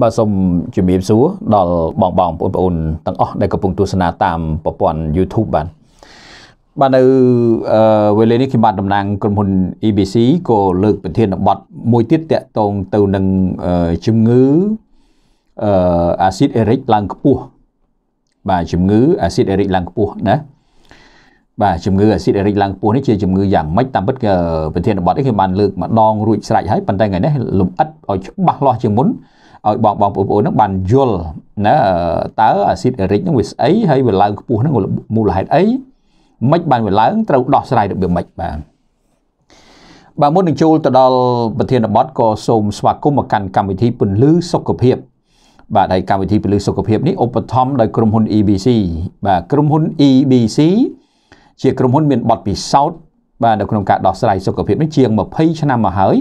បាទសូមជំរាបសួរដល់បងបងបងប្អូនទាំងអស់ដែលកំពុងទស្សនាតាមប្រព័ន្ធ YouTube បាទបាទនៅវេលានេះខ្ញុំបាទតំណាងក្រុមហ៊ុន EBC ក៏លើកប្រធានបទមួយទៀតតាក់ទងទៅនឹងជំងឺអាស៊ីតអេរិកឡើងខ្ពស់បាទជំងឺអាស៊ីតអេរិកឡើងខ្ពស់ណាបាទជំងឺអាស៊ីតអេរិកឡើងខ្ពស់នេះជាជំងឺយ៉ាងម៉េចតាមពិតប្រធានបទនេះខ្ញុំបានលើកម្ដងរួចស្រេចហើយប៉ុន្តែថ្ងៃនេះលំអិតឲ្យច្បាស់លាស់ជាងមុនឲ្យបងបងប្អូនហ្នឹងបានយល់ណាតើអាស៊ីតអេរិកហ្នឹងវាស្អីហើយវាឡើងខ្ពស់ហ្នឹងមូលហេតុអីមិនបានវាឡើងត្រូវដោះស្រាយរបៀបម៉េចបាទបាទមុននឹងចូលទៅដល់ប្រធានបទក៏សូមស្វាគមន៍មកកាន់កម្មវិធីពន្លឺសុខភាពបាទហើយកម្មវិធីពលិសុខភាពនេះឧបត្ថម្ភដោយក្រុមហ៊ុន EBC បាទក្រុមហ៊ុន EBC ជា ក្រុមហ៊ុន មានបទពិសោធន៍បាទនៅក្នុងការដោះស្រាយសុខភាពនេះជាង20ឆ្នាំមកហើយ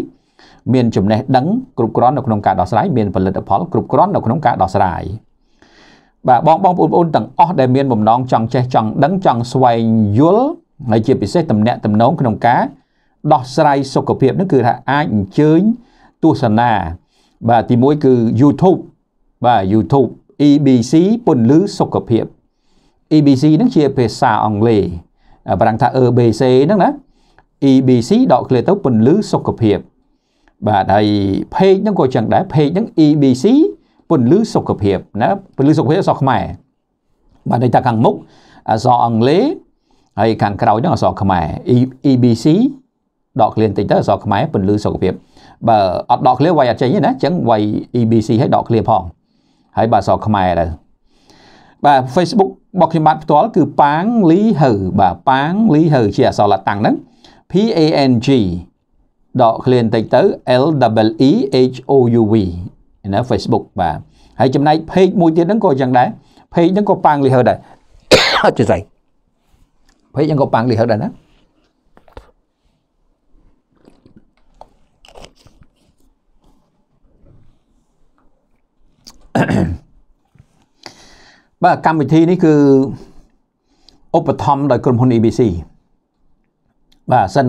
មានចំណេះដឹងគ្រប់គ្រាន់នៅក្នុងការដោះស្រាយមានផលិតផលគ្រប់គ្រាន់នៅក្នុងការដោះស្រាយបាទបងបងបងប្អូនទាំងអស់ដែលមានបំណងចង់ចេះចង់ដឹងចង់ស្វែងយល់ហើយជាពិសេសតំណាក់តំណងក្នុងការដោះស្រាយសុខភាពនោះគឺថាអាចអញ្ជើញទស្សនាបាទទី1គឺ YouTube បាទ YouTube EBC ពន្លឺសុខភាព EBC ហ្នឹងជាភាសាអង់គ្លេសបារាំងថា EBC ហ្នឹងណា EBC ដកឃ្លាទៅពន្លឺសុខភាពបាទហើយ page ហ្នឹងក៏ចឹងដែរ page ហ្នឹង EBC ពន្លឺសុខភាពណាពន្លឺសុខភាពអសខ្មែរបាទន័យថាខាងមុខអសអង់គ្លេសហើយខាងក្រោយហ្នឹងអសខ្មែរ EBC ដកឃ្លាបន្តិចទៅអសខ្មែរពន្លឺសុខភាពបើអត់ដកឃ្លាវាយអត់ចេញទេណាអញ្ចឹងវាយ EBC ឲ្យដកឃ្លាផងហើយបាទអសខ្មែរទៅបាទ Facebook របស់ខ្ញុំបាទផ្ទាល់គឺប៉ាងលីហើបាទប៉ាងលីហើជាអសរឡាតាំងហ្នឹង P A N G ដកឃ្លាបន្តិចទៅ L W E H O U V នៅ Facebook បាទហើយចំណែក page មួយទៀតហ្នឹងក៏យ៉ាងដែរ page ហ្នឹងក៏ប៉ាំងលីហឺដែរអត់ចេះស្អី page ហ្នឹងក៏ប៉ាំងលីហឺដែរណាបាទកម្មវិធីនេះគឺឧបត្ថម្ភដោយក្រុមហ៊ុន ABC បាទសិន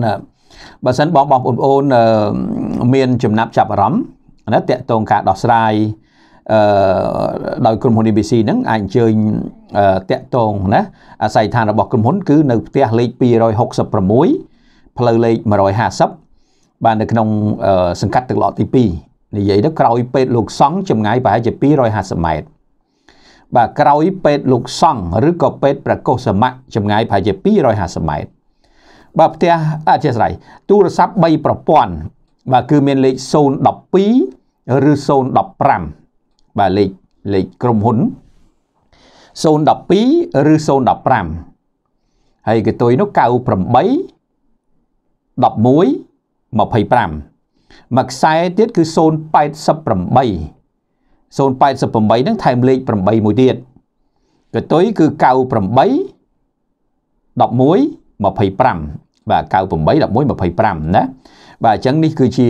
បើសិនបងបងប្អូនមាន ចំណាប់ចាប់អារម្មណ៍ណាតកតងការដោះស្រាយអឺដោយក្រុមហ៊ុន ABC ហ្នឹងអាចអញ្ជើញតាក់តងណាអាស័យដ្ឋានរបស់ក្រុមហ៊ុន គឺនៅផ្ទះលេខ266ផ្លូវលេខ150បាននៅក្នុង សង្កាត់ទឹកឡកទី2និយាយទៅក្រោយពេទ្យលោកសង់ចម្ងាយប្រហែលជា250ម៉ែត្របាទក្រោយពេទ្យលោកសង់ឬក៏ពេទ្យប្រកុសសមៈចម្ងាយប្រហែលជា250ម៉ែត្របើផ្ទះអធិស្ឋានទូរស័ព្ទ3ប្រព័ន្ធបាទគឺមានលេខ012ឬ015បាទលេខលេខក្រុមហ៊ុន012ឬ015ហើយកតុយនោះ98 11 25មួយខ្សែទៀតគឺ088 088ហ្នឹង ថែមលេខ8មួយទៀតកតុយគឺ98 11 25បាទ98 11 25ណាបាទអញ្ចឹងនេះគឺជា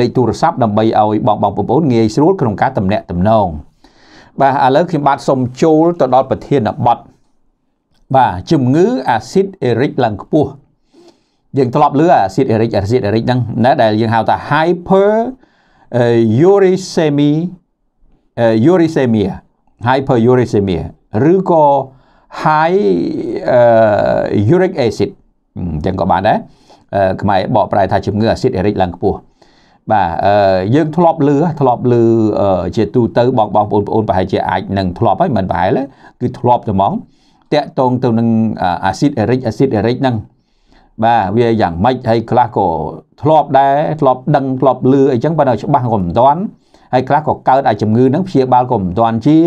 លេខទូរស័ព្ទដើម្បីឲ្យបងបងប្អូនងាយស្រួលក្នុងការតំណាក់តំណងបាទឥឡូវខ្ញុំបាទសូមចូលទៅដល់ប្រធានបទបាទជំងឺអាស៊ីតអេរិកឡើងខ្ពស់យើងធ្លាប់លឺអាស៊ីតអេរិកអាស៊ីតអេរិកហ្នឹងណាដែលយើងហៅថា hyper uricemia uricemia hyper uricemia ឬក៏ high uric acid អញ្ចឹងក៏បានដែរខ្មែរបកប្រែថាជំងឺអាស៊ីតអេរិកឡើងខ្ពស់បាទយើងធ្លាប់លឺធ្លាប់លឺជាទូទៅបងបងបងប្អូនប្រហែលជាអាចនឹងធ្លាប់ហើយមិនប្រហែលគឺធ្លាប់តែហ្មងតាក់តងទៅនឹងអាស៊ីតអេរិកអាស៊ីតអេរិកហ្នឹងបាទវាយ៉ាងម៉េចហើយខ្លះក៏ធ្លាប់ដែរធ្លាប់ដឹងធ្លាប់លឺអីចឹងបើនៅច្បាស់ក៏មិនទាន់ហើយខ្លះក៏កើតអាចជំងឺហ្នឹងព្យាបាលក៏មិនទាន់ជា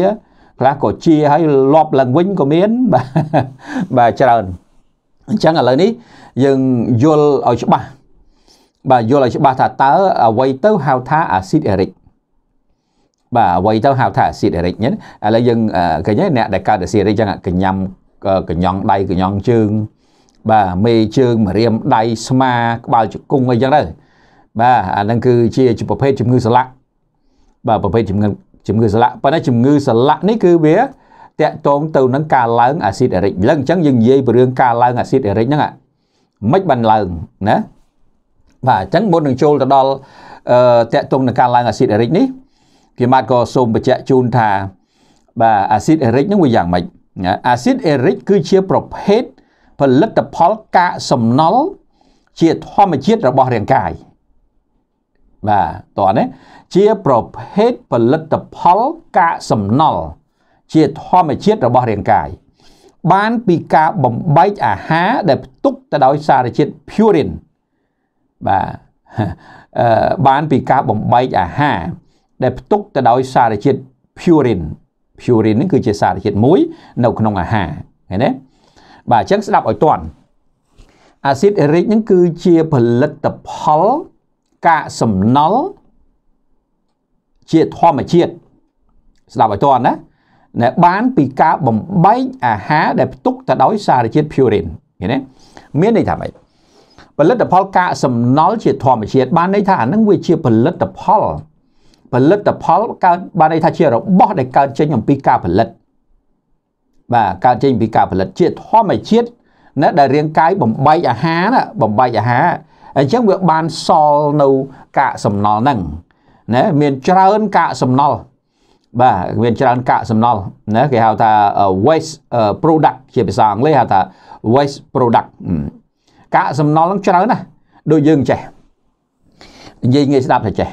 ខ្លះក៏ជាហើយលប់ឡើងវិញក៏មានបាទបាទច្រើនអញ្ចឹងឥឡូវនេះយើងយល់ឲ្យច្បាស់បាទយល់ឲ្យច្បាស់ថាតើអ្វីទៅហៅថាអាស៊ីតអេរិកបាទអ្វីទៅហៅថាអាស៊ីតអេរិកហ្នឹងឥឡូវយើងគេហ្នឹងអ្នកដែលកើតអាស៊ីតអេរិកចឹងកញ្ញាំកញ្ញងដៃកញ្ញងជើងបាទមេជើងម្រាមដៃស្មាក្បាលជង្គង់អីចឹងទៅបាទអាហ្នឹងគឺជាប្រភេទជំងឺសន្លាក់បាទប្រភេទជំងឺជំងឺសន្លាក់ប៉ុន្តែជំងឺសន្លាក់នេះគឺវាតកតងទៅនឹងការឡើងអាស៊ីតអារិកឡើងអញ្ចឹងយើងនិយាយពីរឿងការឡើងអាស៊ីតអារិកហ្នឹងមិនបានឡើងណាបាទអញ្ចឹងមុននឹងចូលទៅដល់អឺតកតងនឹងការឡើងអាស៊ីតអារិកនេះខ្ញុំបាទក៏សូមបញ្ជាក់ជូនថាបាទអាស៊ីតអារិកហ្នឹងវាយ៉ាងម៉េចអាស៊ីតអារិកគឺជាប្រភេទផលិតផលកាកសំណល់ជាធម្មជាតិរបស់រាងកាយបាទតោះនេះជាប្រភេទផលិតផលកាកសំណល់ជាធម្មជាតិរបស់រាងកាយ បានពីការបំបែកអាហារ ដែលផ្ទុកទៅដោយសារជាតិ purine បាទអឺបានពីការបំបែកអាហារដែលផ្ទុកទៅដោយសារជាតិ purine purine នេះគឺជាសារជាតិមួយនៅក្នុងអាហារឃើញទេបាទអញ្ចឹងស្ដាប់ឲ្យតាន់អាស៊ីតអេរិកនឹងគឺជាផលិតផលកាកសំណល់ជាធម្មជាតិស្ដាប់ឲ្យតរណាដែលបានពីការបំបែកអាហារដែលផ្ទុកទៅដោយសារជាតិ purine ឃើញទេមានន័យថាម៉េចផលិតផលកាកសំណល់ជាធម្មជាតិបានន័យថាអានឹងវាជាផលិតផលផលិតផលកើតបានន័យថាជារបស់ដែលកើតចេញអំពីការផលិត បាទកើតចេញ ពីការផលិតជាធម្មជាតិណាដែលរាងកាយបំបែកអាហារណាបំបែកអាហារអញ្ចឹងវាបានសល់នៅកាកសំណល់ហ្នឹងណាមានច្រើនកាកសំណល់បាទមានច្រើន កាកសំណល់ណាគេហៅថា waste product ជាភាសាអង់គ្លេសហៅថា waste product កាកសំណល់ហ្នឹងច្រើនណាស់ដូចយើងចេះនិយាយងាយស្ដាប់តែចេះ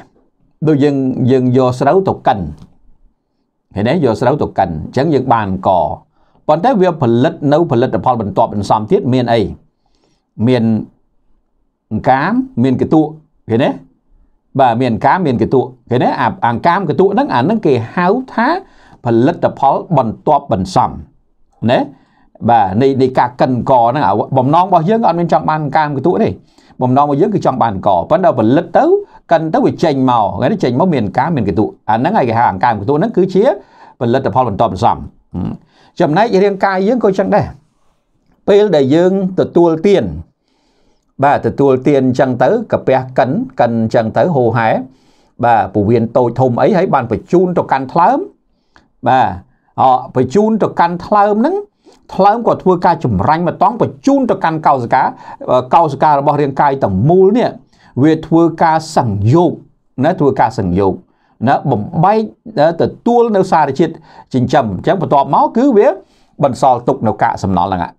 ដូចយើងយើងយកស្រូវទៅកិនឃើញទេយកស្រូវទៅកិនអញ្ចឹងយើងបានកប៉ុន្តែវាផលិតនៅផលិតផលបន្ទាប់បន្សំទៀតមានអីមានអង្កាមមានកតុឃើញទេបាទមានអង្កាមមានកតុឃើញទេអាអង្កាមកតុហ្នឹងអាហ្នឹងគេហៅថាផលិតផលបន្ទាប់បន្សំណាបាទនៃនៃការកិនកហ្នឹងបំណងរបស់យើងអត់មានចង់បានអង្កាមកតុទេបំណងរបស់យើងគឺចង់បានកប៉ុន្តែផលិតទៅកិនទៅវាចេញមកគេចេញមកមានអង្កាមមានកតុអាហ្នឹងហើយគេហៅអង្កាមកតុហ្នឹងគឺជាផលិតផលបន្ទាប់បន្សំចំណែករាងកាយយើងក៏ចឹងដែរពេលដែលយើងទទួលទានបាទទទួលទានអញ្ចឹងទៅកាពះកិនកិនអញ្ចឹងទៅហូហែ បាទពវៀនតូចធំអីហើយបានបញ្ជូនទៅកាន់ថ្លើមបាទអបញ្ជូនទៅកាន់ថ្លើមហ្នឹងថ្លើមក៏ធ្វើការចម្រាញ់មកតង់បញ្ជូនទៅកាន់កោសិកាកោសិការបស់រាងកាយទាំងមូលនេះវាធ្វើការសង្យោគណាធ្វើការសង្យោគណាបំបែកទទួលនៅសារជាតិចិញ្ចឹមអញ្ចឹងបន្ទាប់មកគឺវា បន្សល់ទុកនៅកាកសំណល់ហ្នឹង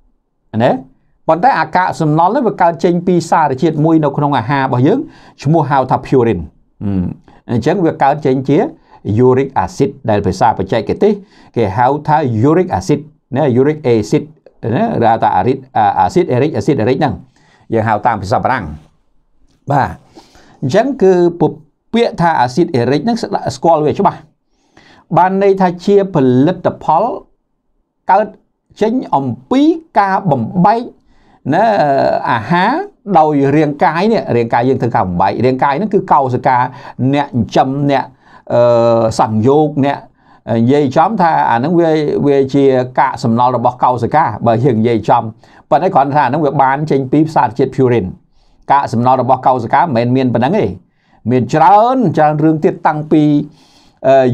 ណាប៉ុន្តែអាកាសសំណល់នេះវាកើតចេញពីសារជាតិមួយនៅក្នុងអាហាររបស់យើងឈ្មោះហៅថា purine អញ្ចឹងវាកើតចេញជា uric acid ដែលភាសាបច្ចេកទេសគេហៅថា uric acid ណា uric acid ណាឬថា acid acid uric acid uric ហ្នឹងយើងហៅតាមភាសាបារាំងបាទអញ្ចឹងគឺពពាក្យថាអាស៊ីតអេរិកហ្នឹងស្គាល់វាច្បាស់បានន័យថាជាផលិតផលកើតចេញអំពីការបំបែកណាអាហារដោយរាងកាយនេះរាងកាយយើងធ្វើការបំបែករាងកាយហ្នឹងគឺកោសិកាអ្នកចិញ្ចឹមអ្នកអឺសង្យោគអ្នកនិយាយចំថាអាហ្នឹងវាវាជា កាកសំណល់របស់កោសិកាបើយើងនិយាយចំប៉ុន្តែគ្រាន់ថាអាហ្នឹងវាបានចេញពីផ្សារជាតិ purin កាកសំណល់របស់កោសិកាមិនមែនមានប៉ុណ្ណឹងទេមានច្រើនច្រើនរឿងទៀតតាំងពី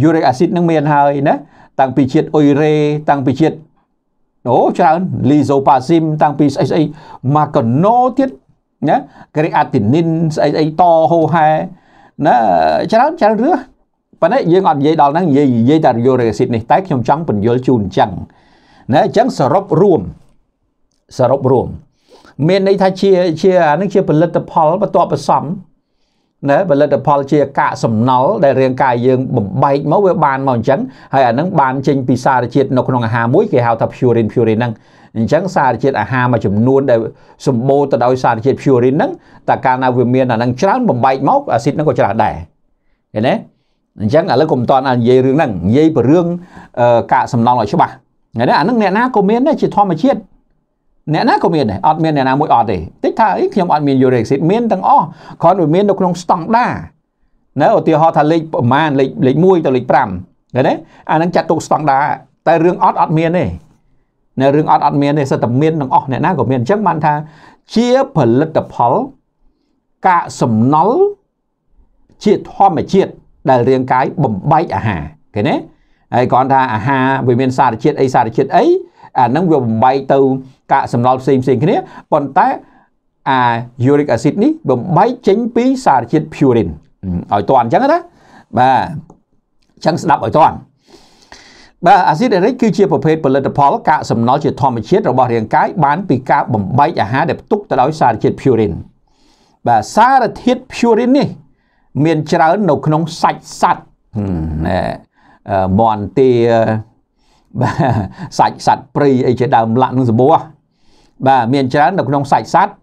uric acid នឹងមានហើយណាតាំងពីជាតិអ៊ុយរ៉េតាំងពីជាតិអូច្រើនលីโซប៉ាស៊ីមតាំងពីស្អីស្អីម៉ាកូណូទៀតណាក្រេអាទីនីនស្អីស្អីតហូហែណាច្រើនច្រើនរឿប៉ុន្តែយើងអត់និយាយដល់ហ្នឹងនិយាយនិយាយតែយូរ៉េស៊ីតនេះតែខ្ញុំចង់បញ្យល់ជូនអញ្ចឹងណាអញ្ចឹងសរុបរួមសរុបរួម មានន័យថាជាជាអានឹងជាផលិតផលបន្ទាប់បន្សំណាផលិតផលជាកាកសំណល់ដែលរាងកាយយើងបំបែកមកវាបានមកអញ្ចឹងហើយអានឹងបានចេញពីសារជាតិនៅក្នុងអាហារមួយគេហៅថា purine purine ហ្នឹងអញ្ចឹងសារជាតិអាហារមួយចំនួនដែលសម្បូរទៅដោយសារជាតិ purine ហ្នឹងតើកាលណាវាមានអានឹងច្រើនបំបែកមកអាស៊ីតហ្នឹងក៏ច្រើនដែរឃើញទេអញ្ចឹងឥឡូវកុំតន់និយាយរឿងហ្នឹងនិយាយពីរឿងកាកសំណល់ឲ្យច្បាស់ហ្នឹងអានឹងអ្នកណាក៏មានដែរជាធម្មជាតិអ្នកណាក៏មានដែរអត់មានអ្នកណាមួយអត់ទេតិចថាអីខ្ញុំអត់មាន uric acid មានទាំងអស់គ្រាន់តែមាននៅក្នុងស្តង់ដាណាឧទាហរណ៍ថាលេខប្រមាណលេខលេខ1ទៅលេខ5ឃើញទេអានឹងចាត់ទុកស្តង់ដាតែរឿងអត់អត់មានទេនៅរឿងអត់អត់មានទេសិតតែមានទាំងអស់អ្នកណាក៏មានអញ្ចឹងបានថា ជាផលិតផល កាកសំណល់ជាធម្មជាតិដែលរាងកាយបំបែកអាហារឃើញទេហើយគ្រាន់ថាអាហារវាមានសារជាតិអីសារជាតិអីអាហ្នឹងវាបំបែកទៅកាកសំណល់ផ្សេងផ្សេងគ្នាប៉ុន្តែអា uric acid នេះបំបែកចេញពីសារជាតិ purine ឲ្យតាន់អញ្ចឹងណាបាទអញ្ចឹងស្ដាប់ឲ្យតាន់បាទអាស៊ីតអេរិកគឺជាប្រភេទផលិតផលកាកសំណល់ជាធម្មជាតិរបស់ រាងកាយ បាន ពីការបំបែកអាហារដែលផ្ទុកទៅដោយសារជាតិ purine បាទសារធាតុ purine នេះ មានច្រើននៅក្នុងសាច់សត្វណែមន់ទាបាទសាច់សัตว์ព្រៃអីជាដើមលាក់នឹងសម្បោះបាទមានច្រើននៅក្នុងសាច់សัตว์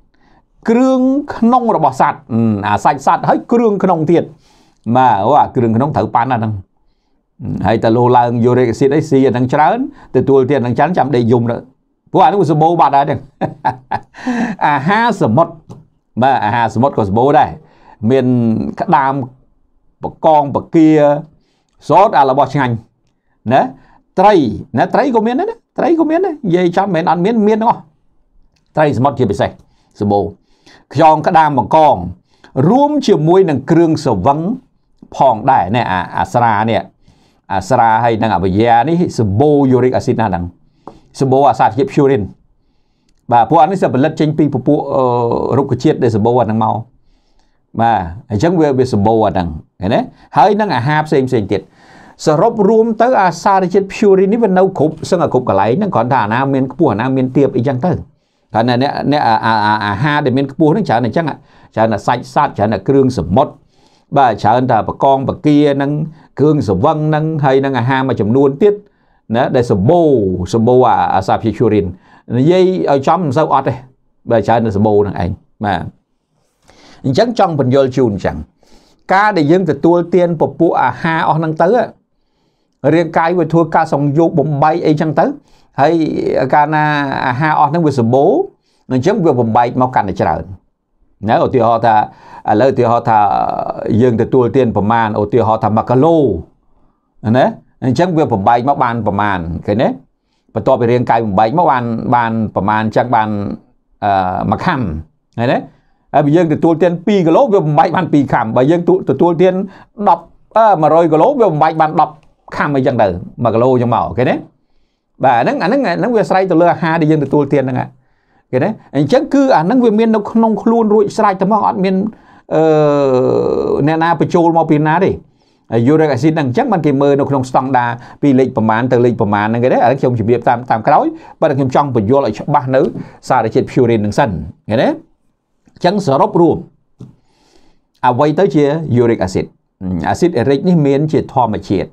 គ្រឿងក្នុងរបស់សัตว์អាសាច់សัตว์ហើយគ្រឿងក្នុងទៀតបាទអូអាគ្រឿងក្នុងត្រូវប៉ាន់អាហ្នឹងហើយតលោឡើងយូរិកអាស៊ីតអីស៊ីអាហ្នឹងច្រើនទទួលទៀតអាហ្នឹងច្រើនចាំដេកយំទៅព្រោះអាហ្នឹងសម្បូរបាត់ហើយហ្នឹងអាហារសមុទ្របាទអាហារសមុទ្រក៏សម្បូរដែរមានក្តាមបកងបកាសូត្រអារបស់ឆ្ងាញ់ណាត្រីណាត្រីក៏មានដែរត្រីក៏មានដែរនិយាយចាំមិនមែនអត់មានមានទាំងអស់ត្រីសមុទ្រជាពិសេសសម្បូរខ្យងក្តាមបង្កង រួមជាមួយនឹងគ្រឿងសវឹងផងដែរណាអាស្រានេះអាស្រាហើយនឹងអវយានេះសម្បូរយូរិកអាស៊ីតណាស់ហ្នឹងសម្បូរអាសារធាតុព្យូរីនបាទពួកអានេះសិផលិតចេញពីពពួករុក្ខជាតិដែលសម្បូរអាហ្នឹងមកបាទអញ្ចឹងវាវាសម្បូរអាហ្នឹងឃើញទេហើយនឹងអាហារផ្សេងផ្សេងទៀតសរុបរួមទៅអាសារជាតិ purine នេះវានៅគ្រប់សឹងតែគ្រប់កន្លែងហ្នឹងគ្រាន់តែអាណាមានខ្ពស់អាណាមានទាបអីចឹងទៅថាអ្នកអ្នកអាហារដែលមានខ្ពស់ហ្នឹងច្រើនអញ្ចឹងច្រើនតែសាច់សត្វច្រើនតែគ្រឿងសមុទ្របាទច្រើនតែបកងបកាហ្នឹងគ្រឿងសវឹងហ្នឹងហើយនឹងអាហារមួយចំនួនទៀតណាដែលសម្បូរសម្បូរអាសារជាតិ purine និយាយឲ្យចំមិនសូវអត់ទេបាទច្រើនតែសម្បូរហ្នឹងឯងបាទអញ្ចឹងចង់បញ្យល់ជូនអញ្ចឹងការដែលយើងទទួលទានពពួកអាហារអស់ហ្នឹងទៅ រាងកាយវាធ្វើការសង្យោគបំបែកអីចឹងទៅហើយកាលណាអាហារអស់ហ្នឹងវាសម្បូរអញ្ចឹងវាបំបែកមកកាន់តែច្រើនណាឧទាហរណ៍ថាឥឡូវឧទាហរណ៍ថាយើងទទួលទានប្រមាណឧទាហរណ៍ថា1គីឡូណាអញ្ចឹងវាបំបែកមកបានប្រមាណឃើញទេបន្ទាប់ពីរាងកាយបំបែកមកបានបានប្រមាណអញ្ចឹងបានអឺ1ខាំឃើញទេហើយបើយើងទទួលទាន2គីឡូវាបំបាច់បាន2ខាំបើយើងទទួលទាន10 100គីឡូវាបំបាច់បាន10ខាំអីចឹងទៅ1គីឡូចឹងមកគេណាបាទអាហ្នឹងអាហ្នឹងអាហ្នឹងវាស្រ័យទៅលើអាហារដែលយើងទទួលទានហ្នឹងគេណាអញ្ចឹងគឺអាហ្នឹងវាមាននៅក្នុងខ្លួនរួចស្រេចតែមកអត់មានអឺអ្នកណាបញ្ចូលមកពីណាទេ uric acid ហ្នឹងអញ្ចឹងបានគេមើលនៅក្នុងស្តង់ដា ពីលេខប្រមាណទៅលេខប្រមាណហ្នឹងគេណាឥឡូវខ្ញុំជម្រាបតាមតាមក្រោយបើខ្ញុំចង់បញ្យល់ឲ្យច្បាស់នៅសារជាតិ purine ហ្នឹងសិនឃើញទេចឹងសរុបរួមអ្វីទៅជា uric acid អាស៊ីតអេរិកនេះមាន ជាធម្មជាតិ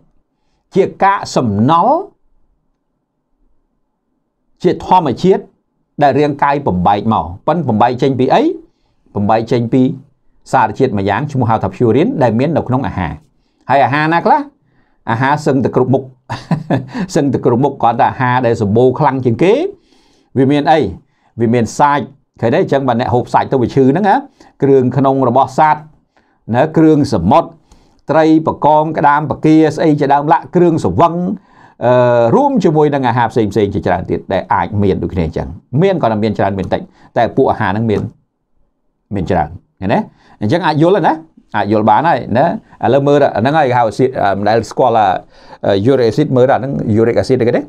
ជាកាកសំណល់ជាធម្មជាតិដែលរាងកាយបំបែកមកប៉ិនបំបែកចេញពីអីបំបែកចេញពី សារជាតិមួយយ៉ាងឈ្មោះហៅថា purine ដែលមាននៅក្នុងអាហារហើយអាហារណាខ្លះអាហារសឹងតែគ្រប់មុខសឹងតែគ្រប់មុខគាត់ថាអាហារដែលសម្បូរខ្លាំងជាងគេវាមានអីវាមានសាច់ឃើញទេអញ្ចឹងបើអ្នកហូបសាច់ទៅវាឈឺហ្នឹងណាគ្រឿងក្នុងរបស់សត្វណាគ្រឿងសមុទ្រត្រីបកង ក្តាមបកាស្អីជាដើមឡាក់គ្រឿងស្រវឹងអឺរួមជាមួយនឹងអាហារផ្សេងផ្សេងជាច្រើនទៀតដែលអាចមានដូចគ្នាអញ្ចឹងមានក៏មានច្រើនមានតិចតែពួកអាហារហ្នឹងមានមានច្រើនឃើញទេអញ្ចឹងអាចយល់ណាអាចយល់បានហើយណាឥឡូវមើលហ្នឹងហើយគេហៅអាស៊ីតដែលស្គាល់ថា uric acid មើលដល់ហ្នឹង uric acid គេទេ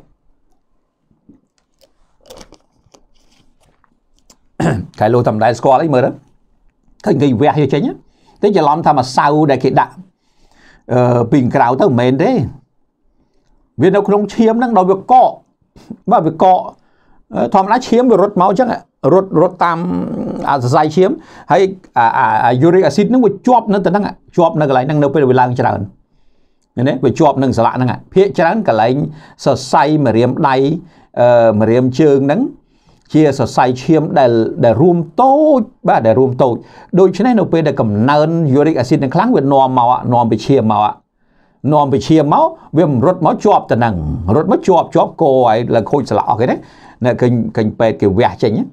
ខែលោតាមដែលស្គាល់អីមើលទៅឃើញគេវះយកចេញតែច្រឡំថាម្សៅដែលគេដាក់អឺពីក្រៅទៅមិនមែនទេវានៅក្នុងឈាមហ្នឹងដល់វាកកបាទវាកកធម្មតាឈាមវារត់មកអញ្ចឹងរត់រត់តាមអាសរសៃឈាមហើយអាយូរិកអាស៊ីតហ្នឹងវាជាប់នៅទៅហ្នឹងជាប់នៅកន្លែងហ្នឹងនៅពេលវាឡើងច្រើនណាវាជាប់នឹងស្លាកហ្នឹងភាកច្រើនកន្លែងសរសៃម្រាមដៃម្រាមជើងហ្នឹងជាសរសៃឈាមដែលដែលរួមតូចបាទដែលរួមតូចដូច្នេះនៅពេលដែលកំណើន uric acid នឹងខ្លាំងវានាំមកនាំពីឈាមមកនាំពីឈាមមកវារត់មកជាប់ទៅនឹងរត់មកជាប់ជាប់កឲ្យឡើងខូចស្លាកអស់គេណានៅគេញគេញពេទ្យគេវះចេញណា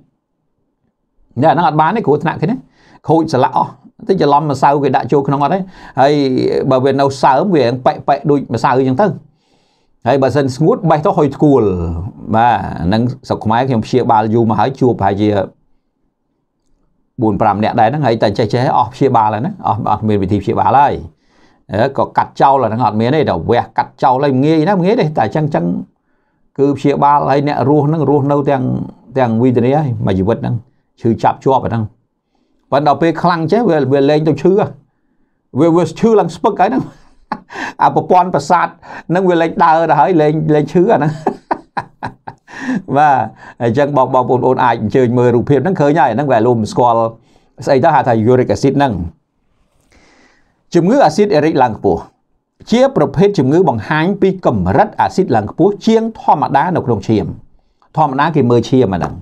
ហ្នឹងអត់បានទេគ្រោះថ្នាក់គេណាខូចស្លាកអស់តែច្រឡំម្សៅគេដាក់ចូលក្នុងអត់ទេហើយបើវានៅសើមវាប៉ែប៉ែដូចម្សៅអញ្ចឹងទៅហើយបើសិនស្ងួតបេះទៅហុយធ្គួលបាទហ្នឹងស្រុកខ្មែរខ្ញុំព្យាបាលយូរមកហើយជួបប្រហែលជា4 5នាក់ដែរហ្នឹងហើយតែចេះចេះអស់ព្យាបាលហើយណាអស់អត់មានវិធីព្យាបាលហើយក៏កាត់ចោលអាហ្នឹងអត់មានទេតែវះកាត់ចោលហើយងាយណាងាយទេតែអញ្ចឹងអញ្ចឹងគឺព្យាបាលហើយអ្នករស់ហ្នឹងរស់នៅទាំងទាំងវិទ្យាហើយមួយជីវិតហ្នឹងឈឺចាប់ជាប់អាហ្នឹងប៉ុន្តែដល់ពេលខ្លាំងចេះវាលេងទៅឈឺវាវាឈឺឡើងស្ពឹកហើយហ្នឹងអាប្រព័ន្ធប្រសាទនឹងវាលេងដើរទៅហើយលេងលេងឈឺអាហ្នឹងបាទអញ្ចឹងបងបងប្អូនអាចអញ្ជើញមើលរូបភាពហ្នឹងឃើញហើយហ្នឹងវាលុំស្គាល់ស្អីទៅហៅថា uric acid ហ្នឹងជំងឺអាស៊ីតអេរិកឡើងខ្ពស់ជាប្រភេទជំងឺបង្ហាញពីកម្រិតអាស៊ីតឡើងខ្ពស់ជាង ធម្មតា នៅក្នុងឈាមធម្មតា គេមើលឈាមអាហ្នឹង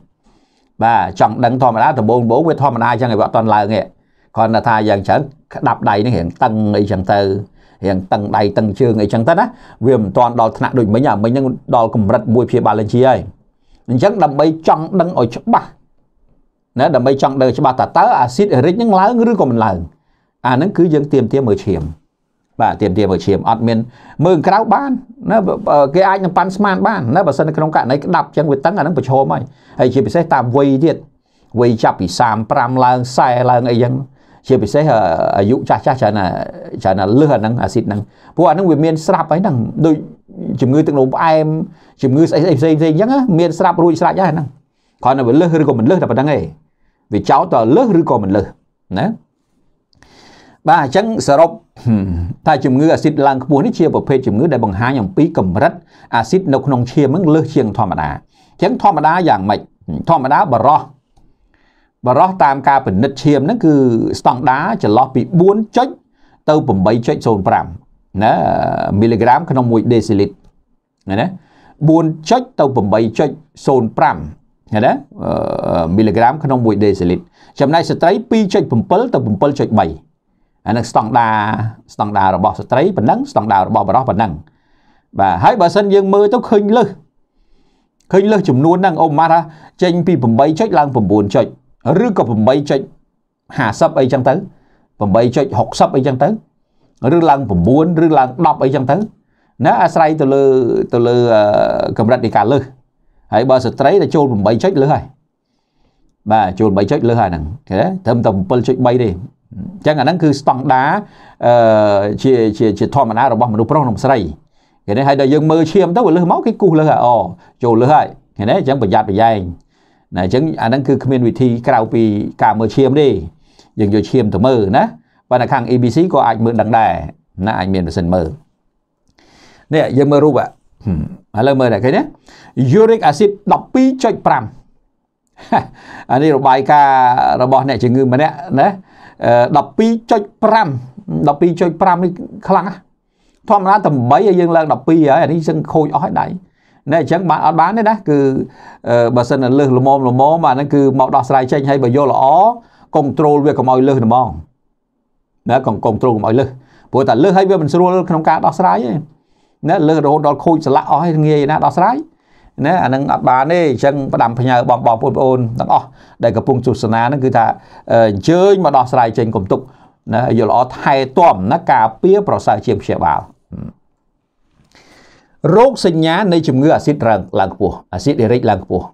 បាទចង់ដឹងធម្មតាដំបូងដំបូងវាធម្មតាអញ្ចឹងឯងវាអត់តន់ឡើងទេគ្រាន់តែថាយ៉ាងច្រើនក្តាប់ដៃនេះរៀងតឹងអីចឹងទៅរៀងតឹងដៃតឹងជើងអីចឹងទៅណាវាមិនទាន់ដល់ថ្នាក់ដូចមិញអាមិញហ្នឹងដល់កម្រិតមួយភាបាលលេងជាហើយអញ្ចឹងដើម្បីចង់ដឹងឲ្យច្បាស់ណាដើម្បីចង់ដឹងច្បាស់តើតើអាស៊ីតអេរិចហ្នឹងឡើងឬក៏មិនឡើងអាហ្នឹងគឺយើងទៀមទាមើលឈាមបាទទៀមទាមើលឈាមអត់មានមើលក្រៅបានណាគេអាចនឹងប៉ាន់ស្មានបានណាបើសិនក្នុងករណីក្តាប់អញ្ចឹងវាតឹងអាហ្នឹងប្រឈមហើយហើយជាពិសេសតាមវ័យទៀតវ័យចាប់ពី35ឡើង40ឡើងអីចឹងជាពិសេសអាយុចាស់ចាស់ច្រើនណាច្រើនណាលើសអាហ្នឹងអាស៊ីតហ្នឹងព្រោះអាហ្នឹងវាមានស្រាប់ហើយហ្នឹងដូចជំងឺទឹកនោមផ្អែមជំងឺស្អីផ្សេងផ្សេងអញ្ចឹងមានស្រាប់រួចស្រាច់ហើយហ្នឹងគ្រាន់តែវាលើសឬក៏មិនលើសតែប៉ុណ្្នឹងឯងវាចោលតើលើសឬក៏មិនលើសណាបាទអញ្ចឹងសរុបថាជំងឺអាស៊ីតឡើងខ្ពស់នេះជាប្រភេទជំងឺដែលបង្ហាញអំពីកម្រិតអាស៊ីតនៅក្នុងឈាមហ្នឹងលើសជាងធម្មតាអញ្ចឹងធម្មតាយ៉ាងម៉េចធម្មតាបរោះបរោះតាមការពិនិត្យឈាមហ្នឹងគឺស្តង់ដាចន្លោះពី4ចុចទៅ8.05ណាមីលីក្រាម ក្នុង1ដេស៊ីលីត្រណា4ចុចទៅ8.05ណាមីលីក្រាមក្នុង1ដេស៊ីលីត្រចំណែកស្ត្រី2.7ទៅ7.3អានឹងស្តង់ដាស្តង់ដារបស់ស្ត្រីប៉ុណ្ណឹងស្តង់ដារបស់បរោះប៉ុណ្ណឹងបាទហើយបើសិនយើងមើលទៅឃើញលើសឃើញលើសចំនួនហ្នឹងអូម៉ាត់ចេញពី8ចុចឡើង9ចុចឬក៏8.50អីចឹងទៅ8.60អីចឹងទៅឬឡើង9ឬឡើង10អីចឹងទៅណាអាស្រ័យទៅលើទៅលើកម្រិតនៃការលើសហើយបើស្ត្រីទៅចូល8ចុចលើសហើយបាទចូល3ចុចលើសហើយហ្នឹងឃើញទេត្រឹមតែ7.3ទេអញ្ចឹងអាហ្នឹងគឺស្តង់ដាអឺជាជាជាធម្មតារបស់មនុស្សប្រុសក្នុងស្រីឃើញទេហើយដល់យើងមើលឈាមទៅវាលើសមកគេគូសលើសហើយអូចូលលើសហើយឃើញទេអញ្ចឹងប្រយ័ត្នប្រយែងណាអញ្ចឹងអាហ្នឹងគឺគ្មានវិធីក្រៅពីការមើលឈាមទេយើងយកឈាមទៅមើលណាប៉ុន្តែខាង ABC ក៏អាចមើលដឹងដែរណាអាចមានម៉ាស៊ីនមើលនេះយើងមើលរូបឥឡូវមើលតែឃើញណា Uric acid 12.5អានេះរបាយការណ៍របស់អ្នកជំងឺម្នាក់ណា12.5 12.5នេះខ្លាំងណាស់ធម្មតា8ឲ្យយើងឡើង12ហើយអានេះយើងខូចអស់ហើយដៃណែអញ្ចឹងបានអត់បានទេណាគឺបើសិនតែលើសល្មមល្មមអាហ្នឹងគឺមកដោះស្រាយចេញហើយបើយល់ល្អគនត្រូលវាកុំឲ្យលើសហ្មងណាកុំគនត្រូលកុំឲ្យលើសព្រោះតែលើសហើយវាមិនស្រួលក្នុងការដោះស្រាយទេណាលើសរហូតដល់ខូចស្លាក់អស់ហើយងាយណាដោះស្រាយណាអានឹងអត់បានទេអញ្ចឹងផ្ដាំផ្ញើបងបងប្អូនទាំងអស់ដែលកំពុងទស្សនាហ្នឹងគឺថាអញ្ជើញមកដោះស្រាយចេញកុំទុកណាយល់ល្អថែទាំណាការពារប្រសើរជាព្យាបាលរោគសញ្ញានៃជំងឺអាស៊ីតឡើងខ្ពស់អាស៊ីតអេរិកឡើងខ្ពស់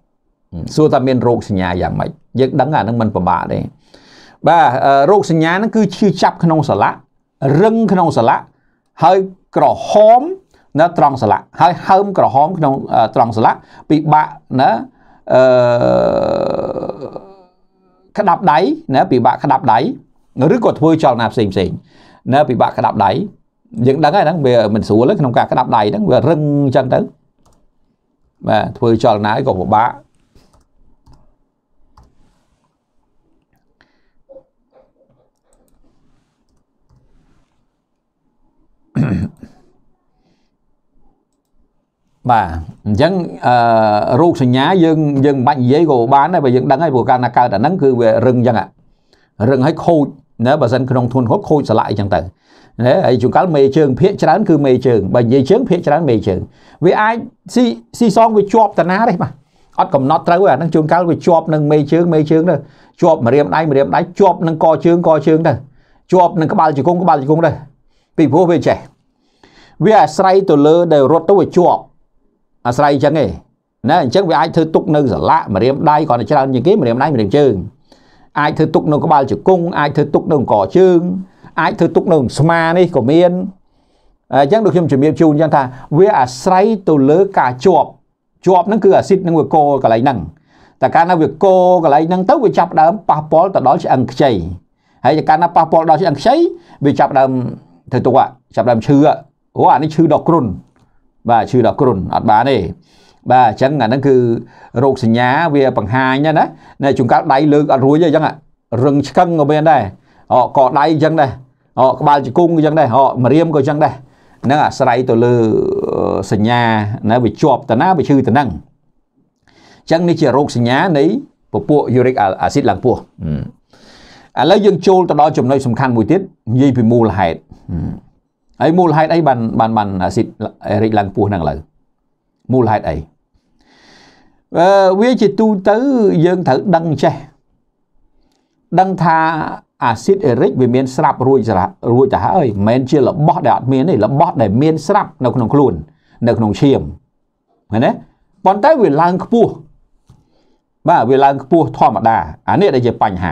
សួរថាមានរោគសញ្ញាយ៉ាងម៉េចយើងដឹងអានឹងមិនពិបាកទេបាទរោគសញ្ញាហ្នឹងគឺឈឺចាប់ក្នុងសន្លាក់រឹងក្នុងសន្លាក់ហើយក្រហមនៅត្រង់សន្លាក់ហើយហើមក្រហមក្នុងត្រង់សន្លាក់ពិបាកណាអឺក្តាប់ដៃណាពិបាក ក្តាប់ដៃឬក៏ធ្វើចលនាផ្សេងផ្សេងណាពិបាកក្តាប់ដៃយើងដឹងហើយហ្នឹងវាមិនស្រួលទេក្នុងការក្តាប់ដៃហ្នឹងវារឹងអញ្ចឹងទៅបាទធ្វើចលនាក៏ពិបាកបាទអញ្ចឹងអឺរូបសញ្ញាយើងយើងមិនបាច់និយាយក៏បានដែរបើយើងដឹងហើយព្រោះកាលណាកើតអាហ្នឹងគឺវារឹងអញ្ចឹងរឹងហើយខូចណាបើសិនក្នុងធនហត់ខូចស្លាក់អញ្ចឹងទៅណាហើយជួនកាលមេជើងភាកច្រើនគឺមេជើងបើនិយាយជើងភាកច្រើនមេជើងវាអាចស៊ីស៊ីសងវាជាប់តាណាទេបាទអត់កំណត់ត្រូវអានឹងជួនកាលវាជាប់នឹងមេជើងមេជើងទៅជាប់ម្រាមដៃម្រាមដៃជាប់នឹងកជើងកជើងទៅជាប់នឹងក្បាលជង្គង់ក្បាលជង្គង់ទៅពីព្រោះវាចេះវាអាស្រ័យទៅលើដែលរត់ទៅវាជាប់អាស្រ័យអញ្ចឹងឯងណាអញ្ចឹងវាអាចធ្វើទុកនៅសាឡាក់ម្រាមដៃគាត់ទៅច្រើនជាងគេម្រាមដៃម្រាមជើងអាចធ្វើទុកនៅក្បាលជង្គង់អាចធ្វើទុកនៅអង្គជើងអាចធ្វើទុកនៅស្មានេះក៏មានអញ្ចឹងដូចខ្ញុំជំរាបជូនអញ្ចឹងថាវាអាស្រ័យទៅលើការជាប់ជាប់ហ្នឹងគឺអាស៊ីតនឹងវាកោកន្លែងហ្នឹងតែកាលណាវាកោកន្លែងហ្នឹងទៅវាចាប់ដើមប៉ះពាល់ទៅដល់ឆ្អឹងខ្ចីហើយកាលណាប៉ះពាល់ដល់ឆ្អឹងខ្ចីវាចាប់ដើមទៅទុកចាប់ដើមឈឺអូអានេះឈឺដល់គ្រុនបាទឈឺដល់គ្រុនអត់បានទេបាទអញ្ចឹងអាហ្នឹងគឺរោគសញ្ញាវាបង្ហាញណាណាជួនកាលដៃលើកអត់រួចទេអញ្ចឹងរឹងឆ្កឹងក៏មានដែរអកដៃអញ្ចឹងដែរអក្បាលជង្គង់អញ្ចឹងដែរអម្រាមក៏អញ្ចឹងដែរហ្នឹងអាស្រ័យទៅលើសញ្ញាណាវាជាប់តាណាវាឈឺតាហ្នឹងអញ្ចឹងនេះជារោគសញ្ញានៃពពួក uric acid ឡើងពោះឥឡូវយើងចូលទៅដល់ចំណុចសំខាន់មួយទៀតនិយាយពីមូលហេតុហើយមូលហេតុអីបានបានបានអាស៊ីតអេរិកឡើងពោះហ្នឹងឥឡូវមូលហេតុអីអឺវាជាទូទៅយើងត្រូវដឹងចេះដឹងថាអាស៊ីតអេរិកវាមានស្រាប់រួចរួចទៅហើយមិនមែនជារបស់ដែលអត់មានទេរបស់ដែលមានស្រាប់នៅក្នុងខ្លួន នៅក្នុងឈាមឃើញទេប៉ុន្តែវាឡើងខ្ពស់បាទវាឡើងខ្ពស់ធម្មតាអានេះដែលជាបញ្ហា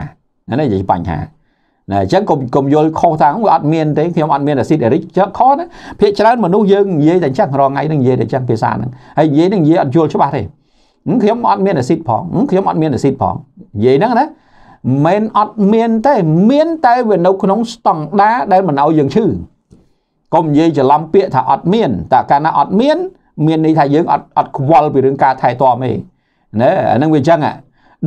នេះជាបញ្ហាណាអញ្ចឹងកុំកុំយល់ខុសថាវាអត់មានទេខ្ញុំអត់មានអាស៊ីតអេរិកចឹងខុសណាភាគច្រើនមនុស្សយើងនិយាយតែអញ្ចឹងរាល់ថ្ងៃនឹងនិយាយតែអញ្ចឹងភាសាហ្នឹងហើយនិយាយនឹងនិយាយអត់យល់ច្បាស់ទេខ្ញុំអត់មានអាស៊ីតផងខ្ញុំអត់មានអាស៊ីតផងនិយាយហ្នឹងណាមិនអត់មានទេមានតែវានៅក្នុងស្តង់ដាដែលមិនឲ្យយើងឈឺកុំនិយាយច្រឡំពាក្យថាអត់មានតែកាលណាអត់មានមានន័យថាយើងអត់អត់ខ្វល់ពីរឿងការថែទាំទេណាអានឹងវាអញ្ចឹង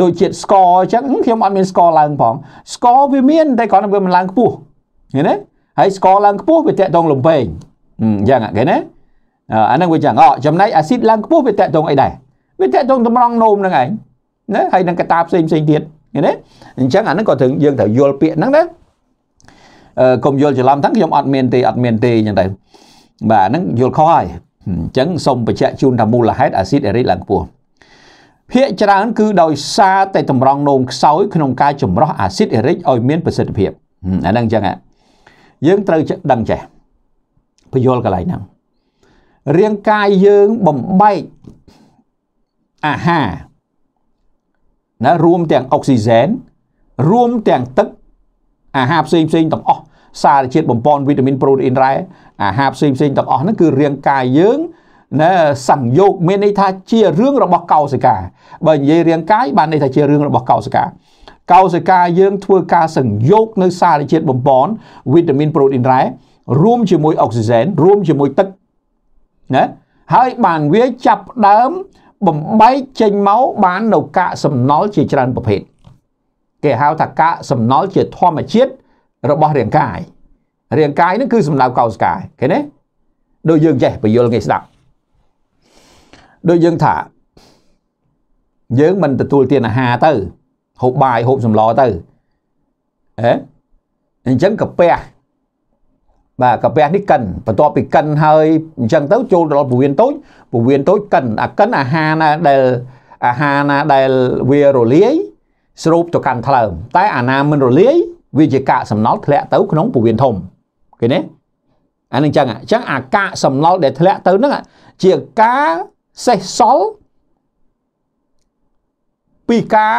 ដូចជាតិស្ករអញ្ចឹងខ្ញុំអត់មានស្ករឡើងផងស្ករវាមានតែគ្រាន់តែវាមិនឡើងខ្ពស់ឃើញទេហើយស្ករឡើងខ្ពស់វាតកតងលំពេងអញ្ចឹងគេណាអានឹងវាអញ្ចឹងអូចំណែកអាស៊ីតឡើងខ្ពស់វាតកតងអីដែរវាតកតងតម្រង់នោមនឹងឯងណាហើយនឹងកតាផ្សេងផ្សេងទៀតឃើញទេអញ្ចឹងអាហ្នឹងក៏ត្រូវយើងត្រូវយល់ពាក្យហ្នឹងណាកុំយល់ច្រឡំថាខ្ញុំអត់មានទេ អត់មានទេអញ្ចឹងទៅបាទហ្នឹងយល់ខុសហើយអញ្ចឹងសូមបញ្ជាក់ជូនថាមូលហេតុអាស៊ីតអេរីកឡើងខ្ពស់ភាគច្រើន គឺដោយសារតែតម្រង់នោមខ្សោយ ក្នុងការចម្រោះអាស៊ីតអេរីកឲ្យមានប្រសិទ្ធភាពអាហ្នឹងអញ្ចឹងយើងត្រូវដឹងចេះបញ្យល់កន្លែងហ្នឹងរាងកាយយើងបំបែកអាហារណារួមទាំងអុកស៊ីហ្សែនរួមទាំងទឹកអាហារផ្សេងផ្សេងទាំងអស់សារជាតិបំប៉នវីតាមីនប្រូតេអ៊ីនរ៉ែអាហារផ្សេងផ្សេងទាំងអស់ហ្នឹងគឺរាងកាយយើងណាសង្យោគមានន័យថាជារឿងរបស់កោសិកាបើនិយាយរាង កាយបានន័យថាជារឿងរបស់កោសិកាកោសិកាយើង ធ្វើការសង្យោគនៅសារជាតិបំប៉នវីតាមីនប្រូតេអ៊ីនរ៉ែរួមជាមួយអុកស៊ីហ្សែនរួមជាមួយទឹកណាហើយបានវាចាប់ដើមបំបែកចេញមកបាន នៅកាកសំណល់ជាច្រើនប្រភេទគេហៅថាកាកសំណល់ជាធម្មជាតិរបស់រាងកាយរាងកាយនឹងគឺសំដៅកោសិកាឃើញទេដូចយើងចេះពយល់ងាយស្ដាប់ដូចយើងថា យើងមិនទទួលទានអាហារទៅហូបបាយហូបសម្លទៅអេអញ្ចឹងកាពះបាទកាពះនេះកិនបន្ទាប់ពីកិនហើយអញ្ចឹងទៅចូលដល់ពវៀនតូចពវៀនតូចកិនអាកិនអាហារណាដែលអាហារណាដែលវារលាយស្រូបទៅកាន់ថ្លើមតែអាណាមិនរលាយវាជាកាកសំណល់ធ្លាក់ទៅក្នុងពវៀនធំឃើញទេអានឹងអញ្ចឹងអញ្ចឹងអាកាកសំណល់ដែលធ្លាក់ទៅហ្នឹងជាការសេះសល់ពីការ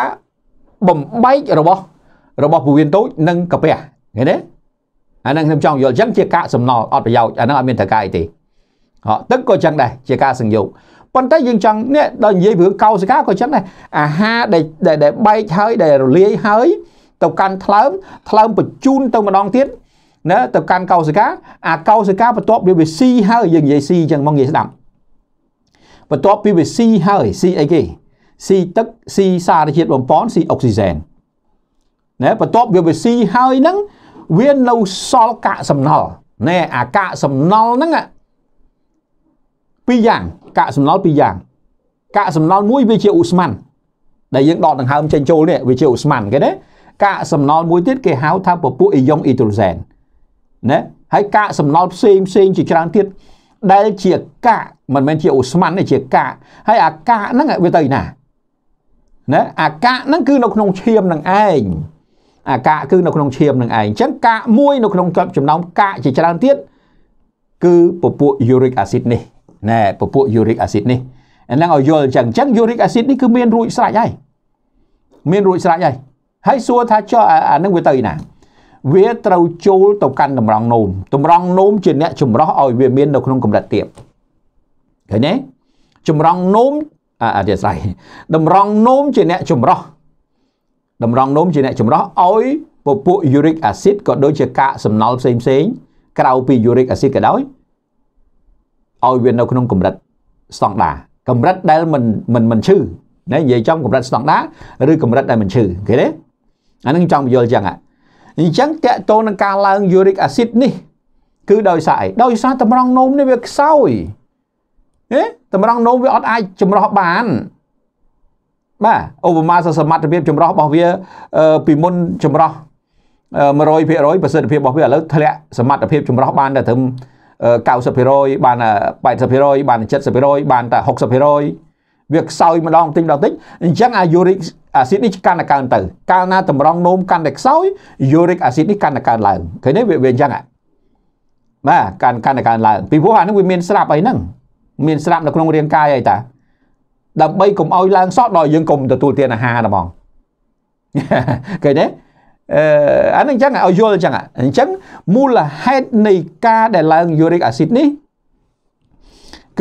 បំបែករបស់របស់ពវៀនតូចនិងកាពះឃើញទេអានឹងខ្ញុំចង់យល់អញ្ចឹងជាកាកសំណល់អត់ប្រយោជន៍អានឹងអត់មានតកាយទេហ៎ទឹកក៏អញ្ចឹងដែរជាការសង្យោគប៉ុន្តែយើងចង់នេះដល់និយាយរឿងកោសិកាក៏អញ្ចឹងដែរអាហារដែលដែលបែកហើយដែលរលាយហើយ ទៅកាន់ថ្លើមថ្លើមបញ្ជូនទៅម្ដងទៀតណាទៅកាន់កោសិកាអាកោសិកាបន្ទាប់វាវាស៊ីហើយយើងនិយាយស៊ីអញ្ចឹងមកនិយាយស្ដាប់បន្ទាប់ពីវាស៊ីហើយស៊ីអីគេស៊ីទឹកស៊ីសារធាតុបំប៉នស៊ីអុកស៊ីសែនណាបន្ទាប់វាវាស៊ីហើយហ្នឹងវានៅសល់កាកសំណល់ណែអាកាកសំណល់ហ្នឹងពីរយ៉ាងកាកសំណល់ពីរយ៉ាង កាកសំណល់មួយវាជាឧស្ម័នដែលយើងដកដង្ហើមចេញចូលនេះវាជាឧស្ម័នគេណាកាកសំណល់មួយទៀតគេហៅថាពពួកអ៊ីយ៉ុងអ៊ីត្រូសែនណាហើយកាកសំណល់ផ្សេងផ្សេងជាច្រើនទៀតដែលជាកាកមិនមែនជាឧស្ម័នទេជាកាកហើយអាកាកហ្នឹងវាទៅណាណាអាកាកហ្នឹងគឺនៅក្នុងឈាមនឹងឯងអាកាកគឺនៅក្នុងឈាមនឹងឯងអញ្ចឹងកាកមួយនៅក្នុងជាប់ចំណោមកាកជាច្រើនទៀតគឺពពួក uric acid នេះណែពពួក uric acid នេះអាហ្នឹងឲ្យយល់អញ្ចឹងអញ្ចឹង uric acid នេះគឺមានរួចស្រេចហើយមានរួចស្រេចហើយហើយសួរថាចុះអានឹងវាទៅណា វាត្រូវចូលទៅកាន់តម្រង់នោមតម្រង់នោមជាអ្នកចម្រោះឲ្យវាមាននៅក្នុងកម្រិតទៀបឃើញទេចម្រង់នោមអធិស្ឋានតម្រង់នោមជាអ្នកចម្រោះតម្រង់នោមជាអ្នកចម្រោះឲ្យពពួក uric acid ក៏ដូចជាកាកសំណល់ផ្សេងផ្សេងក្រៅពី uric acid ក៏ដោយឲ្យវានៅក្នុងកម្រិតស្តង់ដារកម្រិតដែលមិនមិនមិនឈឺណានិយាយចំកម្រិតស្តង់ដារឬកម្រិតដែលមិនឈឺឃើញទេអានឹងចង់បញ្យល់ចឹងអញ្ចឹងតកតងនឹងការឡើង uric acid នេះគឺដោយសារអីដោយសារតម្រងនោមនេះវាខ្សោយហេតម្រងនោមវាអត់អាចចម្រោះបានបាទឧបមាសមត្ថភាពចម្រោះរបស់វាពីមុនចម្រោះ100%ប្រសិទ្ធភាពរបស់វាឥឡូវធ្លាក់សមត្ថភាពចម្រោះបានតែត្រឹម90%បាន80%បាន70%បានតែ60%វាខ្សោយម្ដងតិចម្ដងតិចអញ្ចឹងអាយូរិកអាស៊ីតនេះកាន់តែកើនទៅកាលណាតម្រង់នោមកាន់តែខ្សោយយូរិកអាស៊ីតនេះកាន់តែកើនឡើងឃើញទេវាវាអញ្ចឹងហ៎បាទកាន់កាន់តែកើនឡើងពីព្រោះអានេះវាមានស្រាប់អីហ្នឹងមានស្រាប់នៅក្នុងរាងកាយអីតាដើម្បីកុំឲ្យឡើងសក់ដល់យើងកុំទទួលទានអាហារហ្មងឃើញទេអឺអានឹងអញ្ចឹងឲ្យយល់អញ្ចឹងអញ្ចឹងមូលហេតុនៃការដែលឡើង uric acid នេះ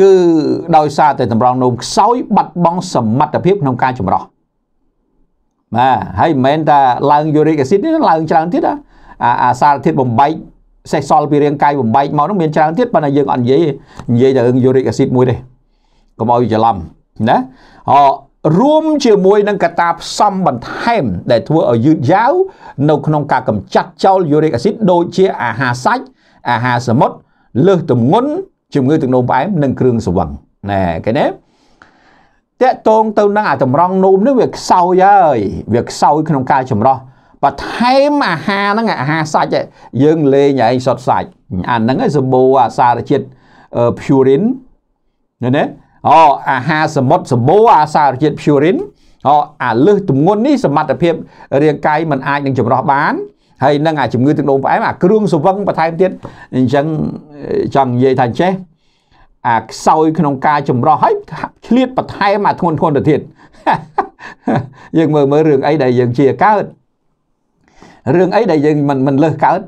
គឺដោយសារតែតម្រងនោមខ្សោយបាត់បង់សមត្ថភាពក្នុងការចម្រោះបាទហើយមិនមែនតែឡើង uric acid នេះឡើងច្រើនទៀតអាអាសារធាតុបំបែកសេះសល់ពីរាងកាយបំបែកមកនោះមានច្រើនទៀតប៉ុន្តែយើងអត់និយាយនិយាយតែរឿង uric acid មួយទេកុំឲ្យច្រឡំណាអរួមជាមួយនឹងកត្តាផ្សំបន្ថែមដែលធ្វើឲ្យយឺតយ៉ាវនៅ ក្នុងការកម្ចាត់ចោលយូរិកអាស៊ីតដូចជាអាហារសាច់អាហារសមុទ្រលើសទម្ងន់ជំងឺទឹកនោមផ្អែមនិង គ្រឿងស្រវឹងណែគេណាតកតងទៅនឹងអាតម្រង់នោមនេះវាខ្សោយហើយវាខ្សោយក្នុងការចម្រោះបន្ថែមអាហារហ្នឹងអាហារសាច់យើងលេងឯងសតសាច់អាហ្នឹងឯងសម្បូរអាសារជាតិ purine ណាអូអាហារសមុទ្រសម្បូរអាសារជាតិ purine អូអាលឹះទម្ងន់នេះសមត្ថភាពរាងកាយมันអាចនឹងចម្រោះបានហើយនឹងអាជំងឺទឹកនោមផ្អែមអាគ្រឿងសង្វឹងបន្ថែមទៀតអញ្ចឹងចង់និយាយថាចេះអាខ្សោយក្នុងការចម្រោះហើយឆ្លៀតបន្ថែមអាធ្ងន់ធ្ងន់ទៅទៀតយើងមើលមើលរឿងអីដែលយើងជាកើតរឿងអីដែលយើងមិនមិនលើសកើត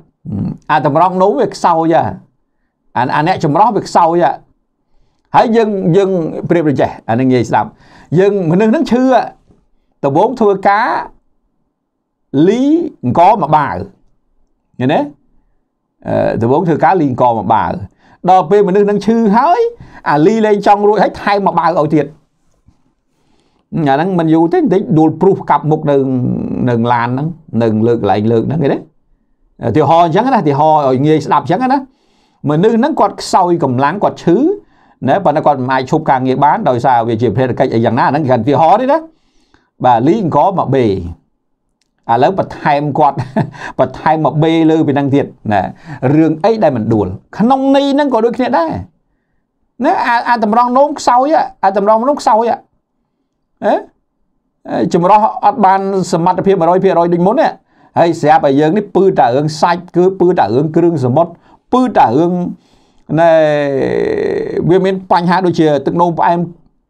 អាតម្រងនោមវាខ្សោយអាអាអ្នកចម្រោះវាខ្សោយអាហើយយើងយើងប្រៀបដូចចេះអានឹងងាយស្ដាប់យើងមនុស្សនឹងឈឺដំបងធ្វើការលីអង្គមួយបាវឃើញទេដំបងធ្វើការលីអង្គមួយបាវដល់ពេលមនុស្សនឹងឈឺហើយអាលីលែងចង់រួចហើយថែមមួយបាវឲ្យទៀតអាហ្នឹងមិនយូរទេបន្តិចដួលព្រុសកាប់មុខនៅនឹងឡានហ្នឹងនឹងលើកកន្លែងលើកហ្នឹងគេទេទីហោអញ្ចឹងណាទីហោឲ្យងាយស្ដាប់អញ្ចឹងណាមនុស្សហ្នឹងគាត់ខ្សោយកម្លាំងគាត់ឈឺណាប៉ុន្តែគាត់មិនអាចឈប់ការងារបានដោយសារវាជាភារកិច្ចអីយ៉ាងណាហ្នឹងគេឧទាហរណ៍ទេណាបាទលីអង្គមកបេឥឡូវបន្ថែមគាត់បន្ថែមមកបេលើពីហ្នឹងទៀតណារឿងអីដែលមិនដួលក្នុងនេះហ្នឹងក៏ដូចគ្នាដែរណាអាតម្រងនោមខ្សោយអាតម្រងនោមខ្សោយហ៎ចម្រោះអត់បាន សមត្ថភាព100%ដូចមុនណាហើយស្រាប់ឲ្យយើងនេះពឺតែរឿងសាច់គឺពឺតែរឿងគ្រឿងសមុទ្រពឺតែរឿងណែវាមានបញ្ហាដូចជា ទឹកនោមផ្អែម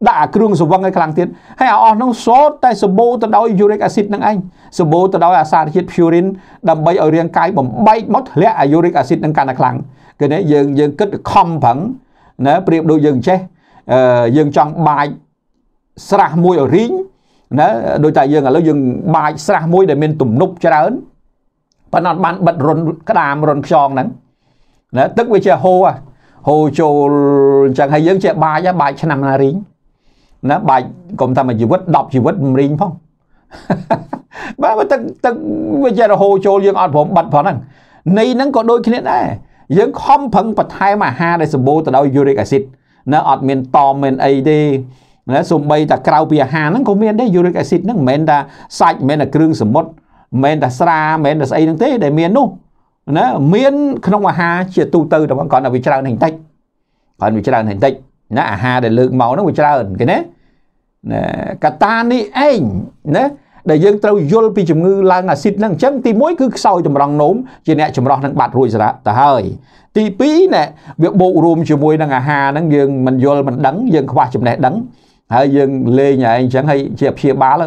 ដាក់អាគ្រឿងសង្វឹងឲ្យខ្លាំងទៀតហើយអាអស់នោះសូត្រតែសម្បូរទៅដោយ uric acid នឹងឯងសម្បូរទៅដោយអាសារជាតិ purine ដើម្បីឲ្យរាងកាយបំបែកមកធ្លាក់អា uric acid នឹងកាន់តែខ្លាំងគឺនេះយើងយើងគិតខំប្រឹងណាប្រៀបដូចយើងចេះយើងចង់បាយស្រះមួយឲ្យរីងណាដោយតែយើងឥឡូវយើងបាយស្រះមួយដែលមានទំនប់ច្រើនប៉ុន្តែបានបិទរុនក្តាមរុនខ្យងហ្នឹងណាទឹកវាជាហូរហូរចូលអញ្ចឹងហើយយើងចេះបាយបាយឆ្នាំណារីងណាបាច់កុំថាមួយជីវិត10ជីវិតមិនរីងផងបាទទឹកទឹកវាចេះរហូរចូលយើងអត់ព្រមបិទផងហ្នឹងនៃហ្នឹងក៏ដូចគ្នាដែរយើងខំប្រឹងបន្ថែមអាហារដែលសម្បូរទៅដោយ uric acid ណាអត់មានតមមានអីទេណាសូម្បីតែក្រៅពីអាហារហ្នឹងក៏មានដែរ uric acid ហ្នឹងមិនមែនថាសាច់មិនមែនតែគ្រឿងសមុទ្រមិនមែនតែស្រាមិនមែនតែស្អីហ្នឹងទេដែលមាននោះណាមាន ក្នុងអាហារជាទូទៅតែគាត់ឲ្យវាច្រើនតែបន្តិចគាត់វាច្រើនតែបន្តិចណាអាហារដែលលើកមកហ្នឹងវាច្រើនគេណាណាកតានេះឯងណាដែលយើងត្រូវយល់ពីជំងឺឡើងអាស៊ីតហ្នឹងអញ្ចឹងទី1គឺខ្សោយតម្រង់នោមជាអ្នកចម្រោះនឹងបាត់រួចសារៈទៅហើយទី2ណែវាបូករួមជាមួយនឹងអាហារហ្នឹងយើងមិនយល់មិនដឹងយើងខ្វះចំណេះដឹងហើយយើងលេងឯងអញ្ចឹងហើយជាព្យាបាល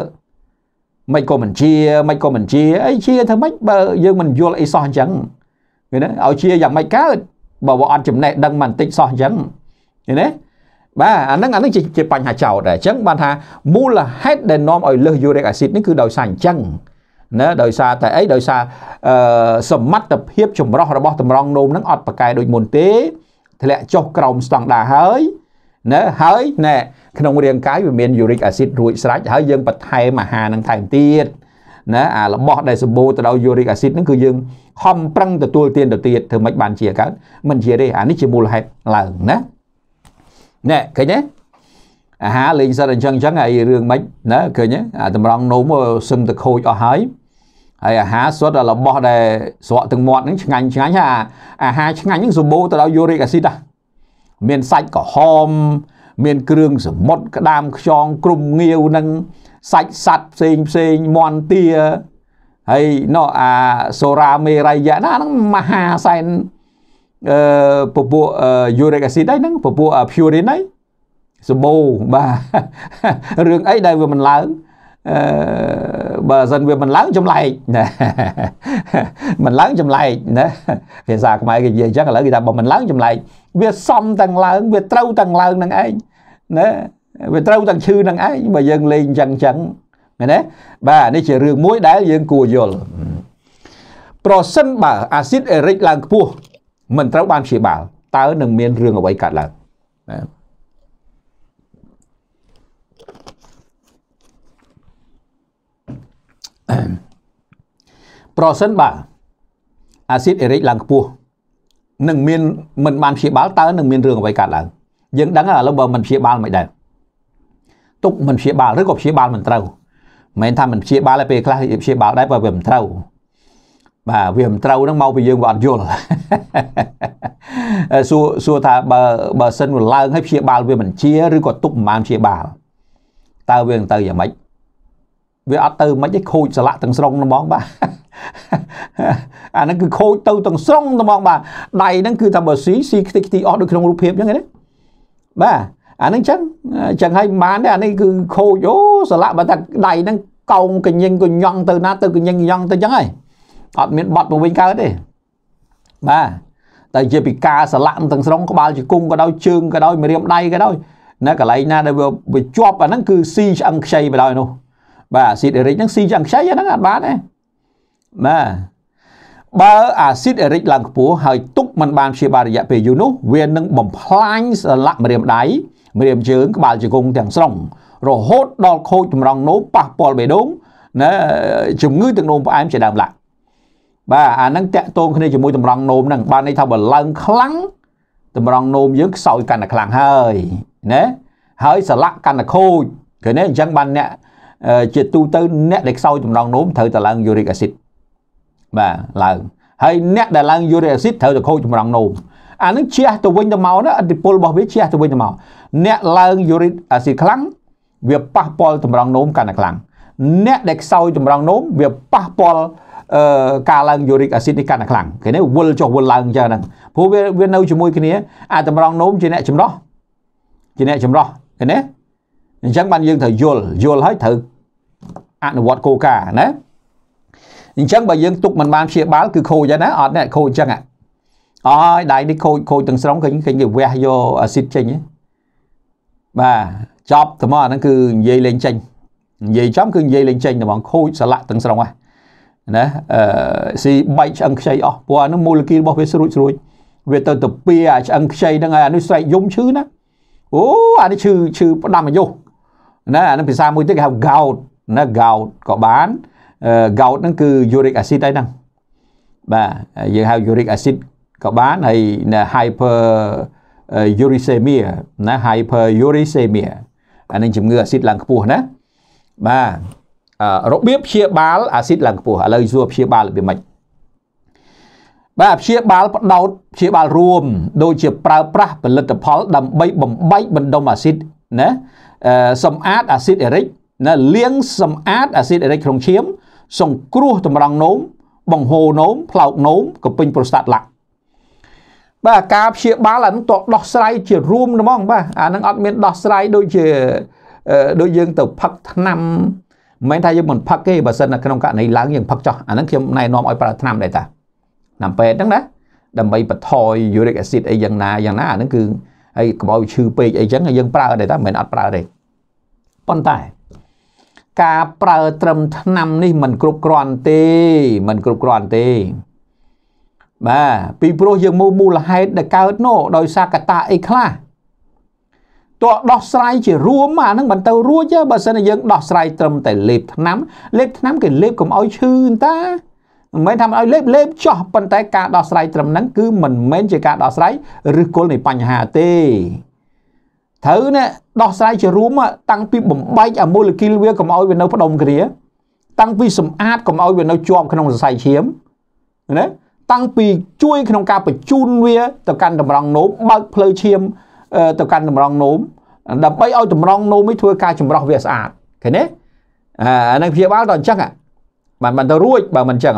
មិនក៏មិនជាមិនក៏មិនជាអីជាធ្វើម៉េចបើយើងមិនយល់អីសោះអញ្ចឹងឃើញទេឲ្យជាយ៉ាងម៉េចកើតបើវាអត់ចំណេះដឹងបន្តិចសោះអញ្ចឹងឃើញទេបាទអាហ្នឹងអាហ្នឹងជាជាបញ្ហាចោតដែរអញ្ចឹងបានថាមូលហេតុដែលនាំឲ្យលើសយូរិកអាស៊ីតនេះគឺដោយសារអញ្ចឹងណាដោយសារតែអីដោយសារអឺសមត្ថភាព ចម្រោះរបស់តម្រងនោមហ្នឹងអត់ប្រកែដូចមុនទេធ្លាក់ចុះក្រោមស្តង់ដារហើយណាហើយណែក្នុងរាងកាយវាមាន uric acid រួចស្រេចហើយយើងបន្ថែមអាហារនឹងថែមទៀតណាអារបស់ដែលសម្បូរទៅដោយ uric acid ហ្នឹងគឺយើងខំប្រឹងទទួលទានទៅទៀតធ្វើមិនបានជាកើតមិនជាទេអានេះជាមូលហេតុឡើងណាណែឃើញទេអាហារលេងសិតអញ្ចឹងអញ្ចឹងហើយរឿងមិនណាឃើញទេអាតម្រង់នោមសឹងតែខូចអស់ហើយហើយអាហារសុទ្ធរបស់ដែលស្រក់ទឹកមាត់ហ្នឹងឆ្ងាញ់ឆ្ងាញ់ហើយអាហារឆ្ងាញ់ហ្នឹងសម្បូរទៅដោយ uric acid ហ្នឹងមានសាច់ក្រហមមាន គ្រឿងសមុទ្រក្តាម ខ្យងក្រុមងាវនឹងសាច់សัตว์ផ្សេងផ្សេងមន់ទាហើយណោះអាសូរាមេរយៈណាហ្នឹងមហាសែនអឺពពួកយូរិកអាស៊ីដហ្នឹងពពួក purine ហ្នឹងសម្បូរបាទរឿងអីដែលវាមិនឡើងអឺបើសិនវាមិនឡើងចម្លែកណាមិនឡើងចម្លែកណាភាសាខ្មែរគេនិយាយអញ្ចឹងឥឡូវគេថាបើមិនឡើងចម្លែកវាសំទាំងឡើងវាត្រូវទាំងឡើងនឹងឯងណាវាត្រូវទាំងឈឺនឹងឯងបើយើងលេងអញ្ចឹងអញ្ចឹងឃើញទេបាទនេះជារឿងមួយដែលយើងគួរយល់ប្រសិនបើអាស៊ីតអេរិកឡើងខ្ពស់មិនត្រូវបានព្យាបាលតើនឹងមានរឿងអ្វីកើតឡើងបាទប្រសិនបើអាស៊ីតអេរិកឡើងខ្ពស់នឹងមានមិនបានព្យាបាលតើនឹងមានរឿងអ្វីកើតឡើង យើងដឹងឥឡូវបើមិនព្យាបាលមិនដែរទុកមិនព្យាបាលឬក៏ព្យាបាលមិនត្រូវមិនមែនថាមិនព្យាបាលតែពេលខ្លះព្យាបាលដែរបើវាមិនត្រូវបាទវាមិនត្រូវហ្នឹងមកពីយើងវាអត់យល់សួរសួរថាបើបើសិនវាឡើងហើយព្យាបាលវាមិនជាឬក៏ទុកមិនបានព្យាបាលតើវានឹងទៅយ៉ាងម៉េចវាអត់ទៅមិនឯងខូចស្លាក់ទាំងស្រុងហ្មងបាទអាហ្នឹង គឺខូចទៅទាំងស្រុងហ្មងបាទដៃហ្នឹងគឺថាបើស៊ីស៊ីខ្ទេចខ្ទីអស់ដូចក្នុងរូបភាពអញ្ចឹងណាបាទអាហ្នឹងចឹងចឹងហើយមិនបានទេអានេះគឺខូចអូស្លាក់បើថាដៃហ្នឹងកោងកញញកញ៉ងទៅណាទៅកញញកញ៉ងទៅចឹងហើយអត់មានបត់មកវិញកើតទេបាទតែជាពិការស្លាក់ទាំងស្រុងក្បាលជង្គង់ក៏ដោយជើងក៏ដោយម្រាមដៃក៏ដោយណាកន្លែងណាដែលវាជាប់អាហ្នឹងគឺស៊ីឆ្អឹងខ្ចីបណ្ដោយនោះបាទអាស៊ីតអេរិកហ្នឹងស៊ីយ៉ាងខ្ចីហ្នឹងអាចបានទេបាទបើអាស៊ីតអេរិកឡើងខ្ពស់ហើយទុកมันបានព្យាបាលរយៈពេលយូរនោះ វានឹងបំផ្លាញសន្លាក់ម្រាមដៃម្រាមជើងក្បាលជង្គង់ទាំងស្រុង រហូត ដល់ខូចចម្រងនោមប៉ះពាល់បេះដូងណាជំងឺទឹកនោមផ្អែមជាដើមឡាក់បាទអាហ្នឹងតាក់ទងគ្នាជាមួយតម្រងនោមហ្នឹងបានន័យថាបើឡើងខ្លាំងតម្រងនោមយើងខ្សោយកាន់តែខ្លាំងហើយណាហើយសន្លាក់កាន់តែខូចឃើញទេអញ្ចឹងបានអ្នកជាទូទៅអ្នកដែលខ្សោយតម្រងនោមត្រូវតែឡើង uric acid បាទឡើងហើយអ្នកដែលឡើង uric acid ត្រូវតែខូចតម្រងនោមអានឹងជះទៅវិញទៅមកណាអតិពលរបស់វាជះទៅវិញទៅមកអ្នកឡើង uric acid ខ្លាំងវាប៉ះពាល់តម្រងនោមកាន់តែខ្លាំងអ្នកដែលខ្សោយតម្រងនោមវាប៉ះពាល់អឺការឡើង uric acid នេះកាន់តែខ្លាំងគេនេះវិលចុះវិលឡើងអញ្ចឹងហ្នឹងព្រោះវាវានៅជាមួយគ្នា អាតម្រងនោមជាអ្នកចម្រោះជាអ្នកចម្រោះឃើញទេអញ្ចឹងបានយើងត្រូវយល់យល់ហើយត្រូវអនុវត្តគោលការណ៍ណាអញ្ចឹងបើយើងទុកមិនបានព្យាបាលគឺខូចហើយណាអត់ទេខូចអញ្ចឹងអើយដៃនេះខូចខូចទាំងស្រុងឃើញឃើញគេវះយកអាស៊ីតចេញបាទចប់តែមកអាហ្នឹងគឺនិយាយលេងចេញនិយាយចំគឺនិយាយលេងចេញតែហ្មងខូចសលាក់ទាំងស្រុងហ្នឹងណាអឺស៊ីបែកឆ្អឹងខ្ចីអស់ព្រោះអានឹងមូលគីរបស់វាស្រួចស្រួចវាទៅទៅពីអាឆ្អឹងខ្ចីហ្នឹងហើយអានេះស្រែកយំឈឺណាអូអានេះឈឺឈឺផ្ដាំអាយុណាអានឹងភាសាមួយទៀតគេហៅ gout ណា gout ក៏បាន gout ហ្នឹង គឺ uric acid អីហ្នឹងបាទយើងហៅ uric acid ក៏បានហើយ hyper uricemia ណា hyper uricemia អានឹងជំងឺអាស៊ីតឡើងខ្ពស់ណាបាទរបៀបព្យាបាលអាស៊ីតឡើងខ្ពស់ឥឡូវសួរព្យាបាលរបៀបម៉េចបាទព្យាបាលបដោតព្យាបាលរួម ដូចជា ប្រើប្រាស់ផលិតផលដើម្បីបំបែកបណ្ដុំអាស៊ីតណាសម្អាតអាស៊ីតអេរិកណាលាងសម្អាតអាស៊ីតអេរិកក្នុងឈាមសង្គ្រោះតម្រង់នោមបង្ហូរនោមផ្លោកនោមកពេញប្រូស្តាតឡាក់បាទការព្យាបាលអានឹងតដោះស្រាយជារួមហ្មងបាទអានឹងអត់មានដោះស្រាយដូចជាដូចយើងទៅផឹកថ្នាំមិនថាយើងមិនផឹកទេបើសិននៅក្នុងករណីឡើងយើងផឹកចោះអានឹងខ្ញុំណែនាំឲ្យប្រើថ្នាំដែរតាថ្នាំពេទ្យហ្នឹងណា ដើម្បីបន្ថយ uric acid អីយ៉ាងណាយ៉ាងណាអានឹងគឺហើយកុំឲ្យឈឺពេកអីចឹងយើងប្រើដែរតាមិនអត់ប្រើទេប៉ុន្តែការប្រើត្រឹមឆ្នាំនេះมันគ្រប់គ្រាន់ទេมันគ្រប់គ្រាន់ទេ បាទពីព្រោះយើងមើលមូលហេតុដែលកើតនោះដោយសារកតាអីខ្លះតើដោះស្រាយជារួមអាហ្នឹងមិនទៅរួចទេបើសិនយើង ដោះស្រាយត្រឹមតែលេបឆ្នាំលេបឆ្នាំ គេលេបកុំឲ្យឈឺតាមិនមែនថាមិនឲ្យលេបលេបចោះប៉ុន្តែការដោះស្រាយត្រឹមហ្នឹងគឺមិនមែនជាការដោះស្រាយឬគល់នៃបញ្ហាទេត្រូវណាដោះស្រាយជារួមតាំងពីបំបែកអាម៉ូលេគុលវាកុំឲ្យវានៅផ្ដុំគ្នាតាំងពីសម្អាតកុំឲ្យវានៅជាប់ក្នុងសរសៃឈាមណាតាំងពីជួយក្នុងការបញ្ជូនវា ទៅកាន់តម្រងនោមបើកផ្លូវឈាមទៅកាន់តម្រងនោមដើម្បីឲ្យតម្រងនោមនេះធ្វើការចម្រោះវាស្អាតឃើញទេអានឹងព្យាបាលដល់អញ្ចឹងបានបានទៅរួចបើមិនអញ្ចឹង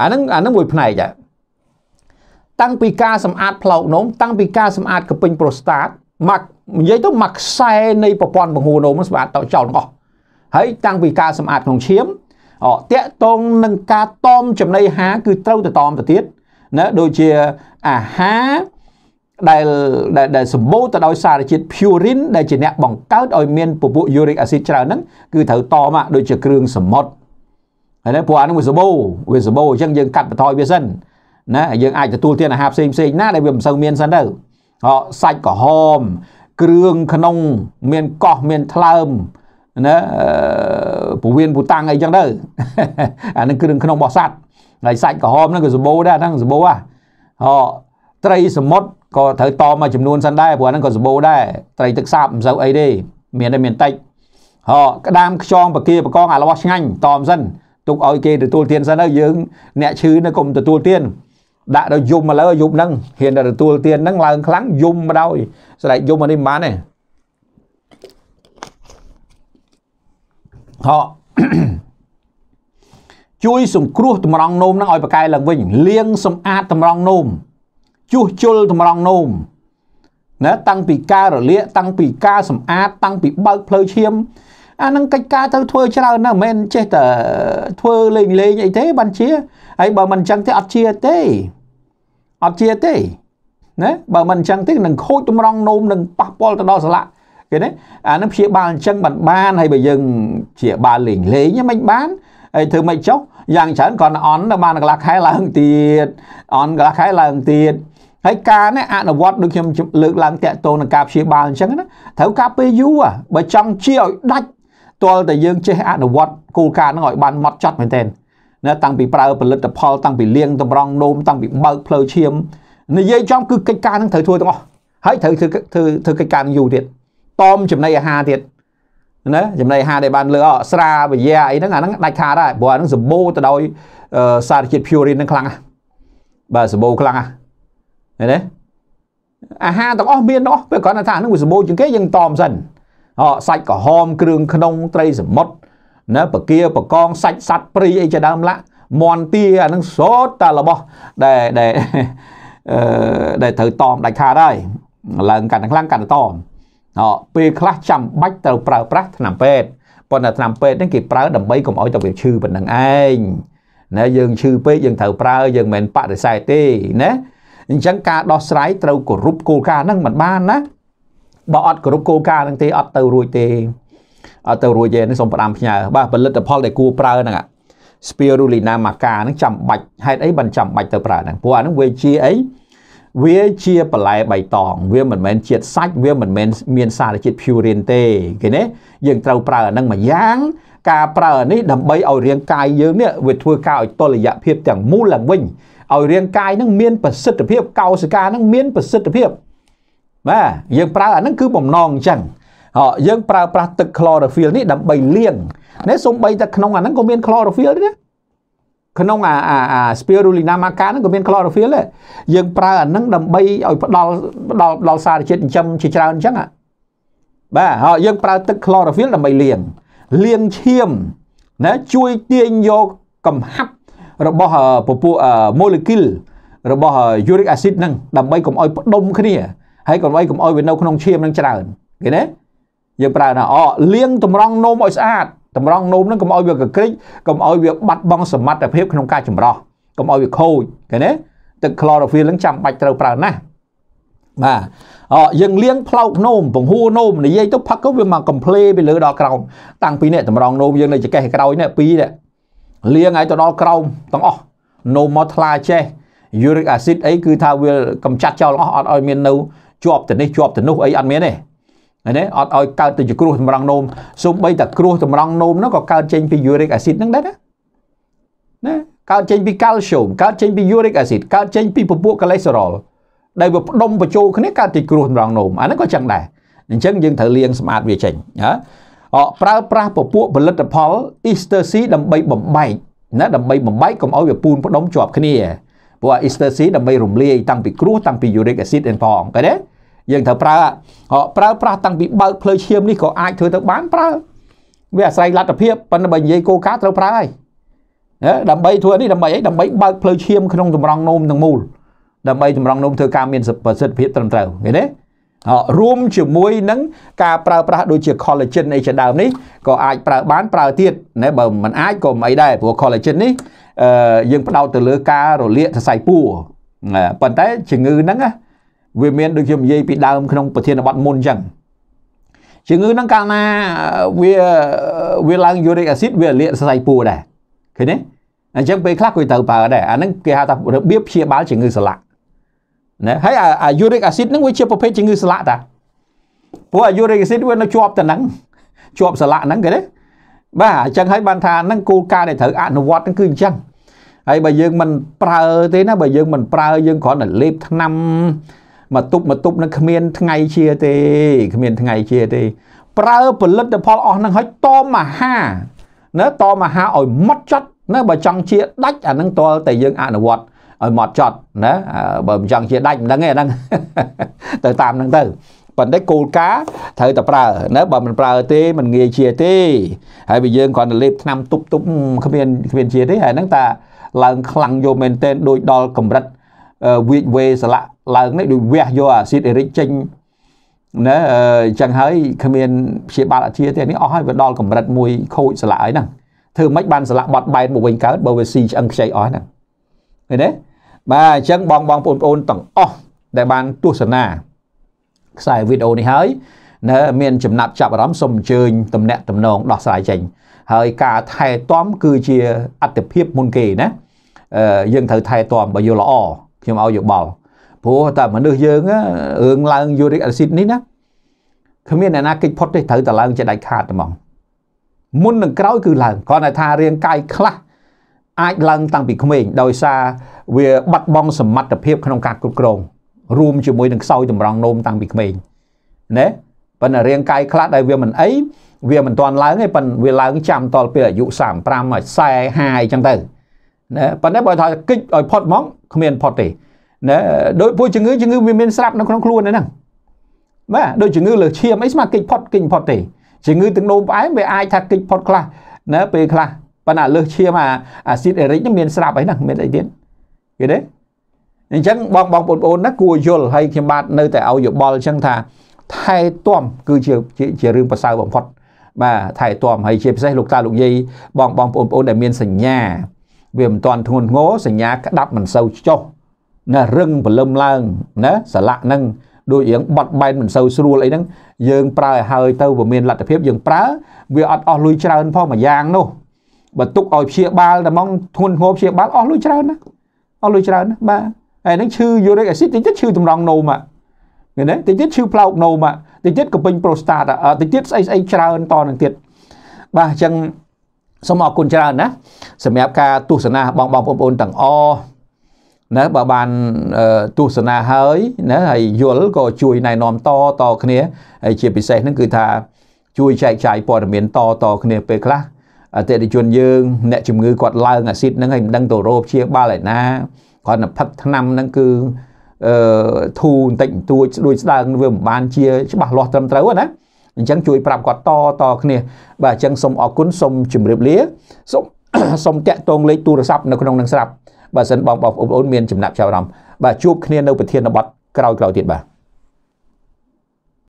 អានឹងអានឹងមួយផ្នែកដែរតាំងពីការសម្អាតផ្លោកនោមតាំងពីការសម្អាតកពេញប្រូស្តាតមកនិយាយទៅមួយខ្សែនៃប្រព័ន្ធបង្ហូរនោមសម្អាតទៅចោលទាំងអស់ហើយតាំងពីការសម្អាតក្នុងឈាមអតកតងនឹងការតមចំណីអាហារគឺត្រូវទៅតមទៅទៀតណាដូចជាអាហារដែលដែលសម្បូរទៅដោយសារជាតិ purine ដែលជាអ្នកបង្កើតឲ្យមានពពួក uric acid ច្រើនហ្នឹងគឺត្រូវតមកដូចជាគ្រឿងសមុទ្រហើយព្រោះអានឹងវាសម្បូរវាសម្បូរអញ្ចឹងយើងកាត់បន្ថយវាសិនណាយើងអាចទទួលទានអាហារផ្សេងផ្សេងណាដែលវាមិនសូវមានសិនទៅអសាច់ក្រហមគ្រឿងក្នុងមានកោះមានថ្លើមណាពវៀនពូតាំងអីចឹងទៅអានឹងគ្រឿងក្នុងរបស់សัตว์ហើយសាច់ក្រហមហ្នឹងក៏សម្បូរដែរហ្នឹងសម្បូរហ៎ត្រីសមុទ្រក៏ត្រូវតមកចំនួនសិនដែរព្រោះហ្នឹងក៏សម្បូរដែរត្រីទឹកសាបមិនសូវអីទេមានតែមានតិចហ៎ក្តាមខ្យងបកាបកងអារបស់ឆ្ងាញ់តមសិនទុកឲ្យគេទទួលទានសិនទៅយើងអ្នកឈឺនៅកុំទទួលទានដាក់ដល់យំមកលើយប់ហ្នឹងហ៊ានតែទទួលទានហ្នឹងឡើងខ្លាំងយំមកដោយស្រែកយំអានេះមិនបានទេហោជួយសង្គ្រោះ តម្រង់នោមហ្នឹងឲ្យប្រកែឡើងវិញលាងសម្អាតតម្រង់នោមជួសជុលតម្រង់នោមណាតាំងពីការរលាក តាំងពីការសម្អាតតាំងពីបើកផ្លូវឈាមអានឹងកិច្ចការទៅធ្វើច្រើនណាស់មិនចេះតែធ្វើលេងលេងអីទេបានជាហើយបើមិនអញ្ចឹងទេអត់ជាទេអត់ជាទេណាបើមិនអញ្ចឹងទេនឹងខូចតម្រង់នោមនឹងប៉ះពាល់ទៅដល់សន្លាក់គេណាអានឹងព្យាបាលអញ្ចឹងបានបានហើយបើយើងព្យាបាលលេងលេងមិនបានហើយធ្វើមិនចុះយ៉ាងច្រើនគ្រាន់តែអន់ទៅបានកន្លះខែឡើងទៀតអន់កន្លះខែឡើងទៀតហើយការនេះអនុវត្តដូចខ្ញុំលើកឡើងតាក់ទងនឹងការព្យាបាលអញ្ចឹងណាត្រូវការពេលយូរបើចង់ជាឲ្យដាច់ទាល់តែយើងចេះអនុវត្តគោលការណ៍ហ្នឹងឲ្យបានម៉ត់ចត់មែនទែនណាតាំងពីប្រើផលិតផលតាំងពីលៀងតម្រង់នោមតាំងពីបើកផ្លូវឈាមនិយាយចំគឺកិច្ចការហ្នឹងត្រូវធ្វើទាំងអស់ហើយត្រូវធ្វើធ្វើកិច្ចការនឹងយូរទៀតតមចំណីអាហារទៀតណាចំណីអាហារដែលបានលើអស្រាវិយាអីហ្នឹងអាហ្នឹងដាច់ខាតហើយព្រោះអាហ្នឹងសម្បូរទៅដោយសារជាតិ purine ហ្នឹងខ្លាំងណាស់បាទសម្បូរខ្លាំងណាស់ឃើញទេអាហារទាំងអស់មានទាំងអស់ពេលគាត់ថាហ្នឹងវាសម្បូរជាងគេយើងតមសិនសាច់ក្រហមគ្រឿងក្នុងត្រីសមុទ្រណាបកាបកងសាច់សัตว์ព្រៃអីជាដើមឡាមន់ទាអានឹងសូតតែរបស់ដែលដែលអឺដែលត្រូវតមដាច់ខាតហើយឡើងកាន់តែខ្លាំងកាន់តែតមអពេលខ្លះចាំបាច់ត្រូវប្រើប្រាស់ថ្នាំពេទ្យប៉ុន្តែថ្នាំពេទ្យហ្នឹងគេប្រើដើម្បីកុំឲ្យទៅវាឈឺប៉ុណ្ណឹងឯងណាយើងឈឺពេកយើងត្រូវប្រើយើងមិនបដិសេធទេណាអញ្ចឹងការដោះស្រាយត្រូវគោរពគោលការណ៍ហ្នឹងមិនបានណាបើអត់គ្រប់គោលការណ៍នឹងទេអត់ទៅរួចទេអត់ទៅរួចទេនេះសូមផ្ដាំផ្ញើបាទផលិតផលដែលគួរប្រើហ្នឹង Spirulina maca ហ្នឹងចាំបាច់ហេតុអីបានចាំបាច់ទៅប្រើហ្នឹងព្រោះអាហ្នឹងវាជាអីវាជាបន្លែបៃតងវាមិនមែនជាតិសាច់វាមិនមែនមានសារជាតិ purine ទេគេណាយើងត្រូវប្រើអាហ្នឹងមួយយ៉ាងការប្រើនេះដើម្បីឲ្យរាងកាយយើងនេះវាធ្វើការឲ្យតុល្យភាពទាំងមូលឡើងវិញឲ្យរាងកាយនឹងមានប្រសិទ្ធភាព កោសិកានឹងមានប្រសិទ្ធភាពបាទយើងប្រើអាហ្នឹងគឺបំណងអញ្ចឹងយើងប្រើប្រាស់ទឹក chlorophyll នេះដើម្បីលាងណាសូម្បីតែក្នុងអាហ្នឹងក៏មាន chlorophyll ដែរណាក្នុងអាអា spirulina maca ហ្នឹងក៏មាន chlorophyll ដែរយើងប្រើអាហ្នឹងដើម្បីឲ្យផ្ដល់ផ្ដល់ដល់សារជាតិចិញ្ចឹមជាច្រើនអញ្ចឹងបាទហើយយើង ប្រើទឹក chlorophyll ដើម្បីលាងលាងឈាមណាជួយទាញយកកំហាប់របស់ពពួក molecule របស់ uric acid ហ្នឹងដើម្បីកុំឲ្យផ្ដុំគ្នាហើយកុំអីកុំអោយវានៅក្នុងឈាមនឹងច្រើនឃើញទេយើងប្រើថាអលាងតម្រង់នោមឲ្យស្អាតតម្រង់នោមនឹងកុំអោយវាកក្រិចកុំអោយវាបាត់បង់សមត្ថភាពក្នុងការចម្រោះកុំអោយវាខូចឃើញទេទឹក chlorophyll នឹងចាំបាច់ត្រូវប្រើណាស់បាទអយើងលៀងផ្លោកនោមពង្ហួរនោមនិយាយទៅផឹកទៅវាមកកំ pl េពីលើដល់ក្រោមតាំងពីនេះតម្រង់នោមយើងនៅចកេះក្រោយនេះពីរនេះលៀងឲ្យទៅដល់ក្រោមទាំងអស់នោមមកថ្លាចេះ uric acid អីគឺថាវាកម្ចាត់ចោលអស់អត់ឲ្យមាននៅជាប់ទៅនេះជាប់ទៅនោះអីអត់មានទេណាអត់ឲ្យកើតទៅជាគ្រោះតម្រង់នោមសូម្បីតែគ្រោះតម្រង់នោមនោះក៏កើតចេញពី uric acid ហ្នឹងដែរណាណាកើតចេញពី calcium កើតចេញពី uric acid កើតចេញពីពពួក cholesterol ដែលវាផ្ដុំបញ្ចូលគ្នាកើតជាគ្រោះតម្រង់នោមអាហ្នឹងក៏ចឹងដែរអញ្ចឹងយើងត្រូវលាងសម្អាតវាចេញណាអប្រើប្រាស់ពពួកផលិតផល Easter seed ដើម្បីបំបែកណាដើម្បីបំបែកកុំឲ្យវាពូនផ្ដុំជាប់គ្នាព្រោះ Easter seed ដើម្បីរំលាយតាំងពីគ្រោះតាំងពី uric acid ផងឃើញទេយើងត្រូវប្រើប្រើប្រាស់តាំងពីបើកផ្លូវឈាមនេះក៏អាចធ្វើទៅបានប្រើ វាអាស្រ័យលទ្ធភាពប៉ុន្តែបើនិយាយគោលការណ៍ត្រូវប្រើហើយដើម្បីធ្វើនេះដើម្បីអីដើម្បីបើកផ្លូវឈាមក្នុងតម្រង់នោមទាំងមូល ដើម្បីតម្រង់នោមធ្វើការមានប្រសិទ្ធភាពត្រឹមត្រូវឃើញទេរួមជាមួយនឹងការប្រើប្រាស់ដូចជា collagen អីជាដើមនេះក៏អាចប្រើបានប្រើទៀតណាបើមិនអាចក៏មិនអីដែរព្រោះ collagen នេះយើងផ្ដោតទៅលើការរលាកសរសៃពួរប៉ុន្តែជំងឺហ្នឹងណាវាមានដូចខ្ញុំនិយាយពីដើមក្នុងប្រធានបទមុនអញ្ចឹងជំងឺហ្នឹងកាលណាវាវាឡើងយូរិកអាស៊ីតវាលាកសរសៃពួរដែរឃើញទេអញ្ចឹងពេលខ្លះគាត់ត្រូវប្រើដែរអាហ្នឹងគេហៅថារបៀបព្យាបាលជំងឺសន្លាក់ណាហើយអាយូរិកអាស៊ីតហ្នឹងវាជាប្រភេទជំងឺសន្លាក់តាព្រោះអាយូរិកអាស៊ីតវានៅជាប់ទៅហ្នឹងជាប់សន្លាក់ហ្នឹងគេទេបាទអញ្ចឹងហើយបានថាហ្នឹងគោលការណ៍ដែលត្រូវអនុវត្តហ្នឹងគឺអញ្ចឹងហើយបើយើងមិនប្រើទេណាបើយើងមិនប្រើយើងគ្រាន់តែលេបថ្នាំមកទប់មកទប់នឹងគ្មាន ថ្ងៃជាទេគ្មានថ្ងៃជាទេប្រើផលិតផលអស់នឹងឲ្យតមហាណាតមហាឲ្យម៉ត់ចត់ណាបើចង់ជាដាច់អានឹងតលតែយើងអនុវត្តឲ្យម៉ត់ចត់ណាបើមិនចង់ជាដាច់មិនដឹងទេអាហ្នឹងទៅតាមហ្នឹងទៅប៉ុន្តែគោលការណ៍ត្រូវតែប្រើណាបើមិនប្រើទេមិនងាយជាទេហើយវាយើងគ្រាន់តែលេបថ្នាំទប់ទប់គ្មានគ្មានជាទេហើយហ្នឹងតាឡើងខ្លាំងយកមែនទែនដូចដល់កម្រិតវាចវេសលៈឡើងនេះដូចវះយកអាស៊ីតអេរិកចេញណាអញ្ចឹងហើយគ្មានព្យាបាលអធាទេនេះអស់ហើយវាដល់កម្រិតមួយខូចសលៈហើយហ្នឹងធ្វើមិនបានសលៈបត់បែនមកវិញកើតបើវាស៊ីឆ្អឹងខ្ចីអស់ហ្នឹងឃើញទេបាទអញ្ចឹងបងបងបងប្អូនទាំងអស់ដែលបានទស្សនាខ្សែវីដេអូនេះហើយណាមានចំណាប់ចាប់អារម្មណ៍សូមអញ្ជើញតំណាក់តំណងដោះស្រាយចេញហើយការថែទាំគឺជាអត្តភាពមុនគេណាយើងត្រូវថែទាំបើយល់ល្អខ្ញុំឲ្យយោបល់ព្រោះតែមនុស្សយើងរឿងឡើង uric acid នេះណាគ្មានអ្នកណាគេចផុតទេត្រូវតែឡើងជាដាច់ខាតហ្មងមុននឹងក្រោយគឺឡើងគ្រាន់តែថារាងកាយខ្លះអាចឡើងតាំងពីក្មេងដោយសារវា បាត់បង់សមត្ថភាពក្នុងការគ្រប់គ្រង រួមជាមួយនឹងខ្សោយតម្រង់នោមតាំងពីក្មេងណាប៉ុន្តែរាងកាយខ្លះដែលវាមិនអីវាមិនទាន់ឡើងទេប៉ុន្តែវាឡើងចាំតលពេលអាយុ35 40 50អញ្ចឹងទៅណាប៉ុន្តែបើថាគិចឲ្យផុតហ្មងគ្មានផុតទេណាដោយពួកជំងឺជំងឺវាមានស្រាប់នៅក្នុងខ្លួនហ្នឹងបាទដូចជំងឺលើឈាមអីស្មាគិចផុតគិចផុតទេជំងឺទឹកនោមផ្អែមវាអាចថាគិចផុតខ្លះណាពេលខ្លះប៉ុន្តែលើឈាមអាអាស៊ីតអេរិកហ្នឹងមានស្រាប់អីហ្នឹងមានអីទៀតគេទេអញ្ចឹងបងបងបងប្អូនណាគួរយល់ហើយខ្ញុំបាទនៅតែឲ្យយោបល់អញ្ចឹងថាថែទាំគឺជាជារឿងប្រសើរបំផុតបាទថែទាំហើយជាពិសេសលោកតាលោកយាយបងបងប្អូនប្អូនដែលមានសញ្ញាវាមិនតាន់ធ្ងន់ធ្ងរសញ្ញាក្តាប់មិនសូវចុះណារឹងពលឹមឡើងណាសលៈនឹងដូចរៀងបត់បែនមិនសូវស្រួលអីហ្នឹងយើង ប្រើឲ្យហើយ ទៅវាមានលទ្ធភាពយើងប្រើវាអត់អស់លុយច្រើនផងមួយយ៉ាងនោះបើទុកឲ្យព្យាបាលតែមកធ្ងន់ធ្ងរព្យាបាលអស់លុយច្រើនណាអស់លុយច្រើនណាបាទហើយហ្នឹងឈឺ uric acid តិចទៀតឈឺតម្រង់នោមអាឃើញទេតិចទៀតឈឺផ្លោកនោមអាតិចទៀតកំពេញប្រូស្តាតតិចទៀតស្អីស្អីច្រើនតនឹងទៀតបាទអញ្ចឹងសូមអរគុណច្រើនណាសម្រាប់ការទស្សនាបងបងបងប្អូនទាំងអណាបើបានទស្សនាហើយណាហើយយល់ក៏ជួយណែនាំតតគ្នាហើយជាពិសេសហ្នឹងគឺថាជួយចែកចាយព័ត៌មានតតគ្នាពេលខ្លះអតិថិជនយើងអ្នកជំងឺគាត់ឡើងអាស៊ីតហ្នឹងហើយមិនដឹងទៅរោគព្យាបាលឯណាគាត់ទៅផឹកថ្នាំហ្នឹងគឺអឺធូរបន្តិចបន្តួចស្ដួយស្ដើងវាមិនបានជា ច្បាស់លាស់ត្រឹមត្រូវណាអញ្ចឹងជួយប្រាប់គាត់តតគ្នាបាទអញ្ចឹងសូមអរគុណសូមជម្រាបលាសូមសូមតាក់ទងលេខទូរស័ព្ទនៅក្នុងនឹងស្រាប់បើសិនបងប្អូនមានចំណាប់ចាប់អារម្មណ៍បាទជួបគ្នានៅប្រធានបទក្រោយៗទៀតបាទ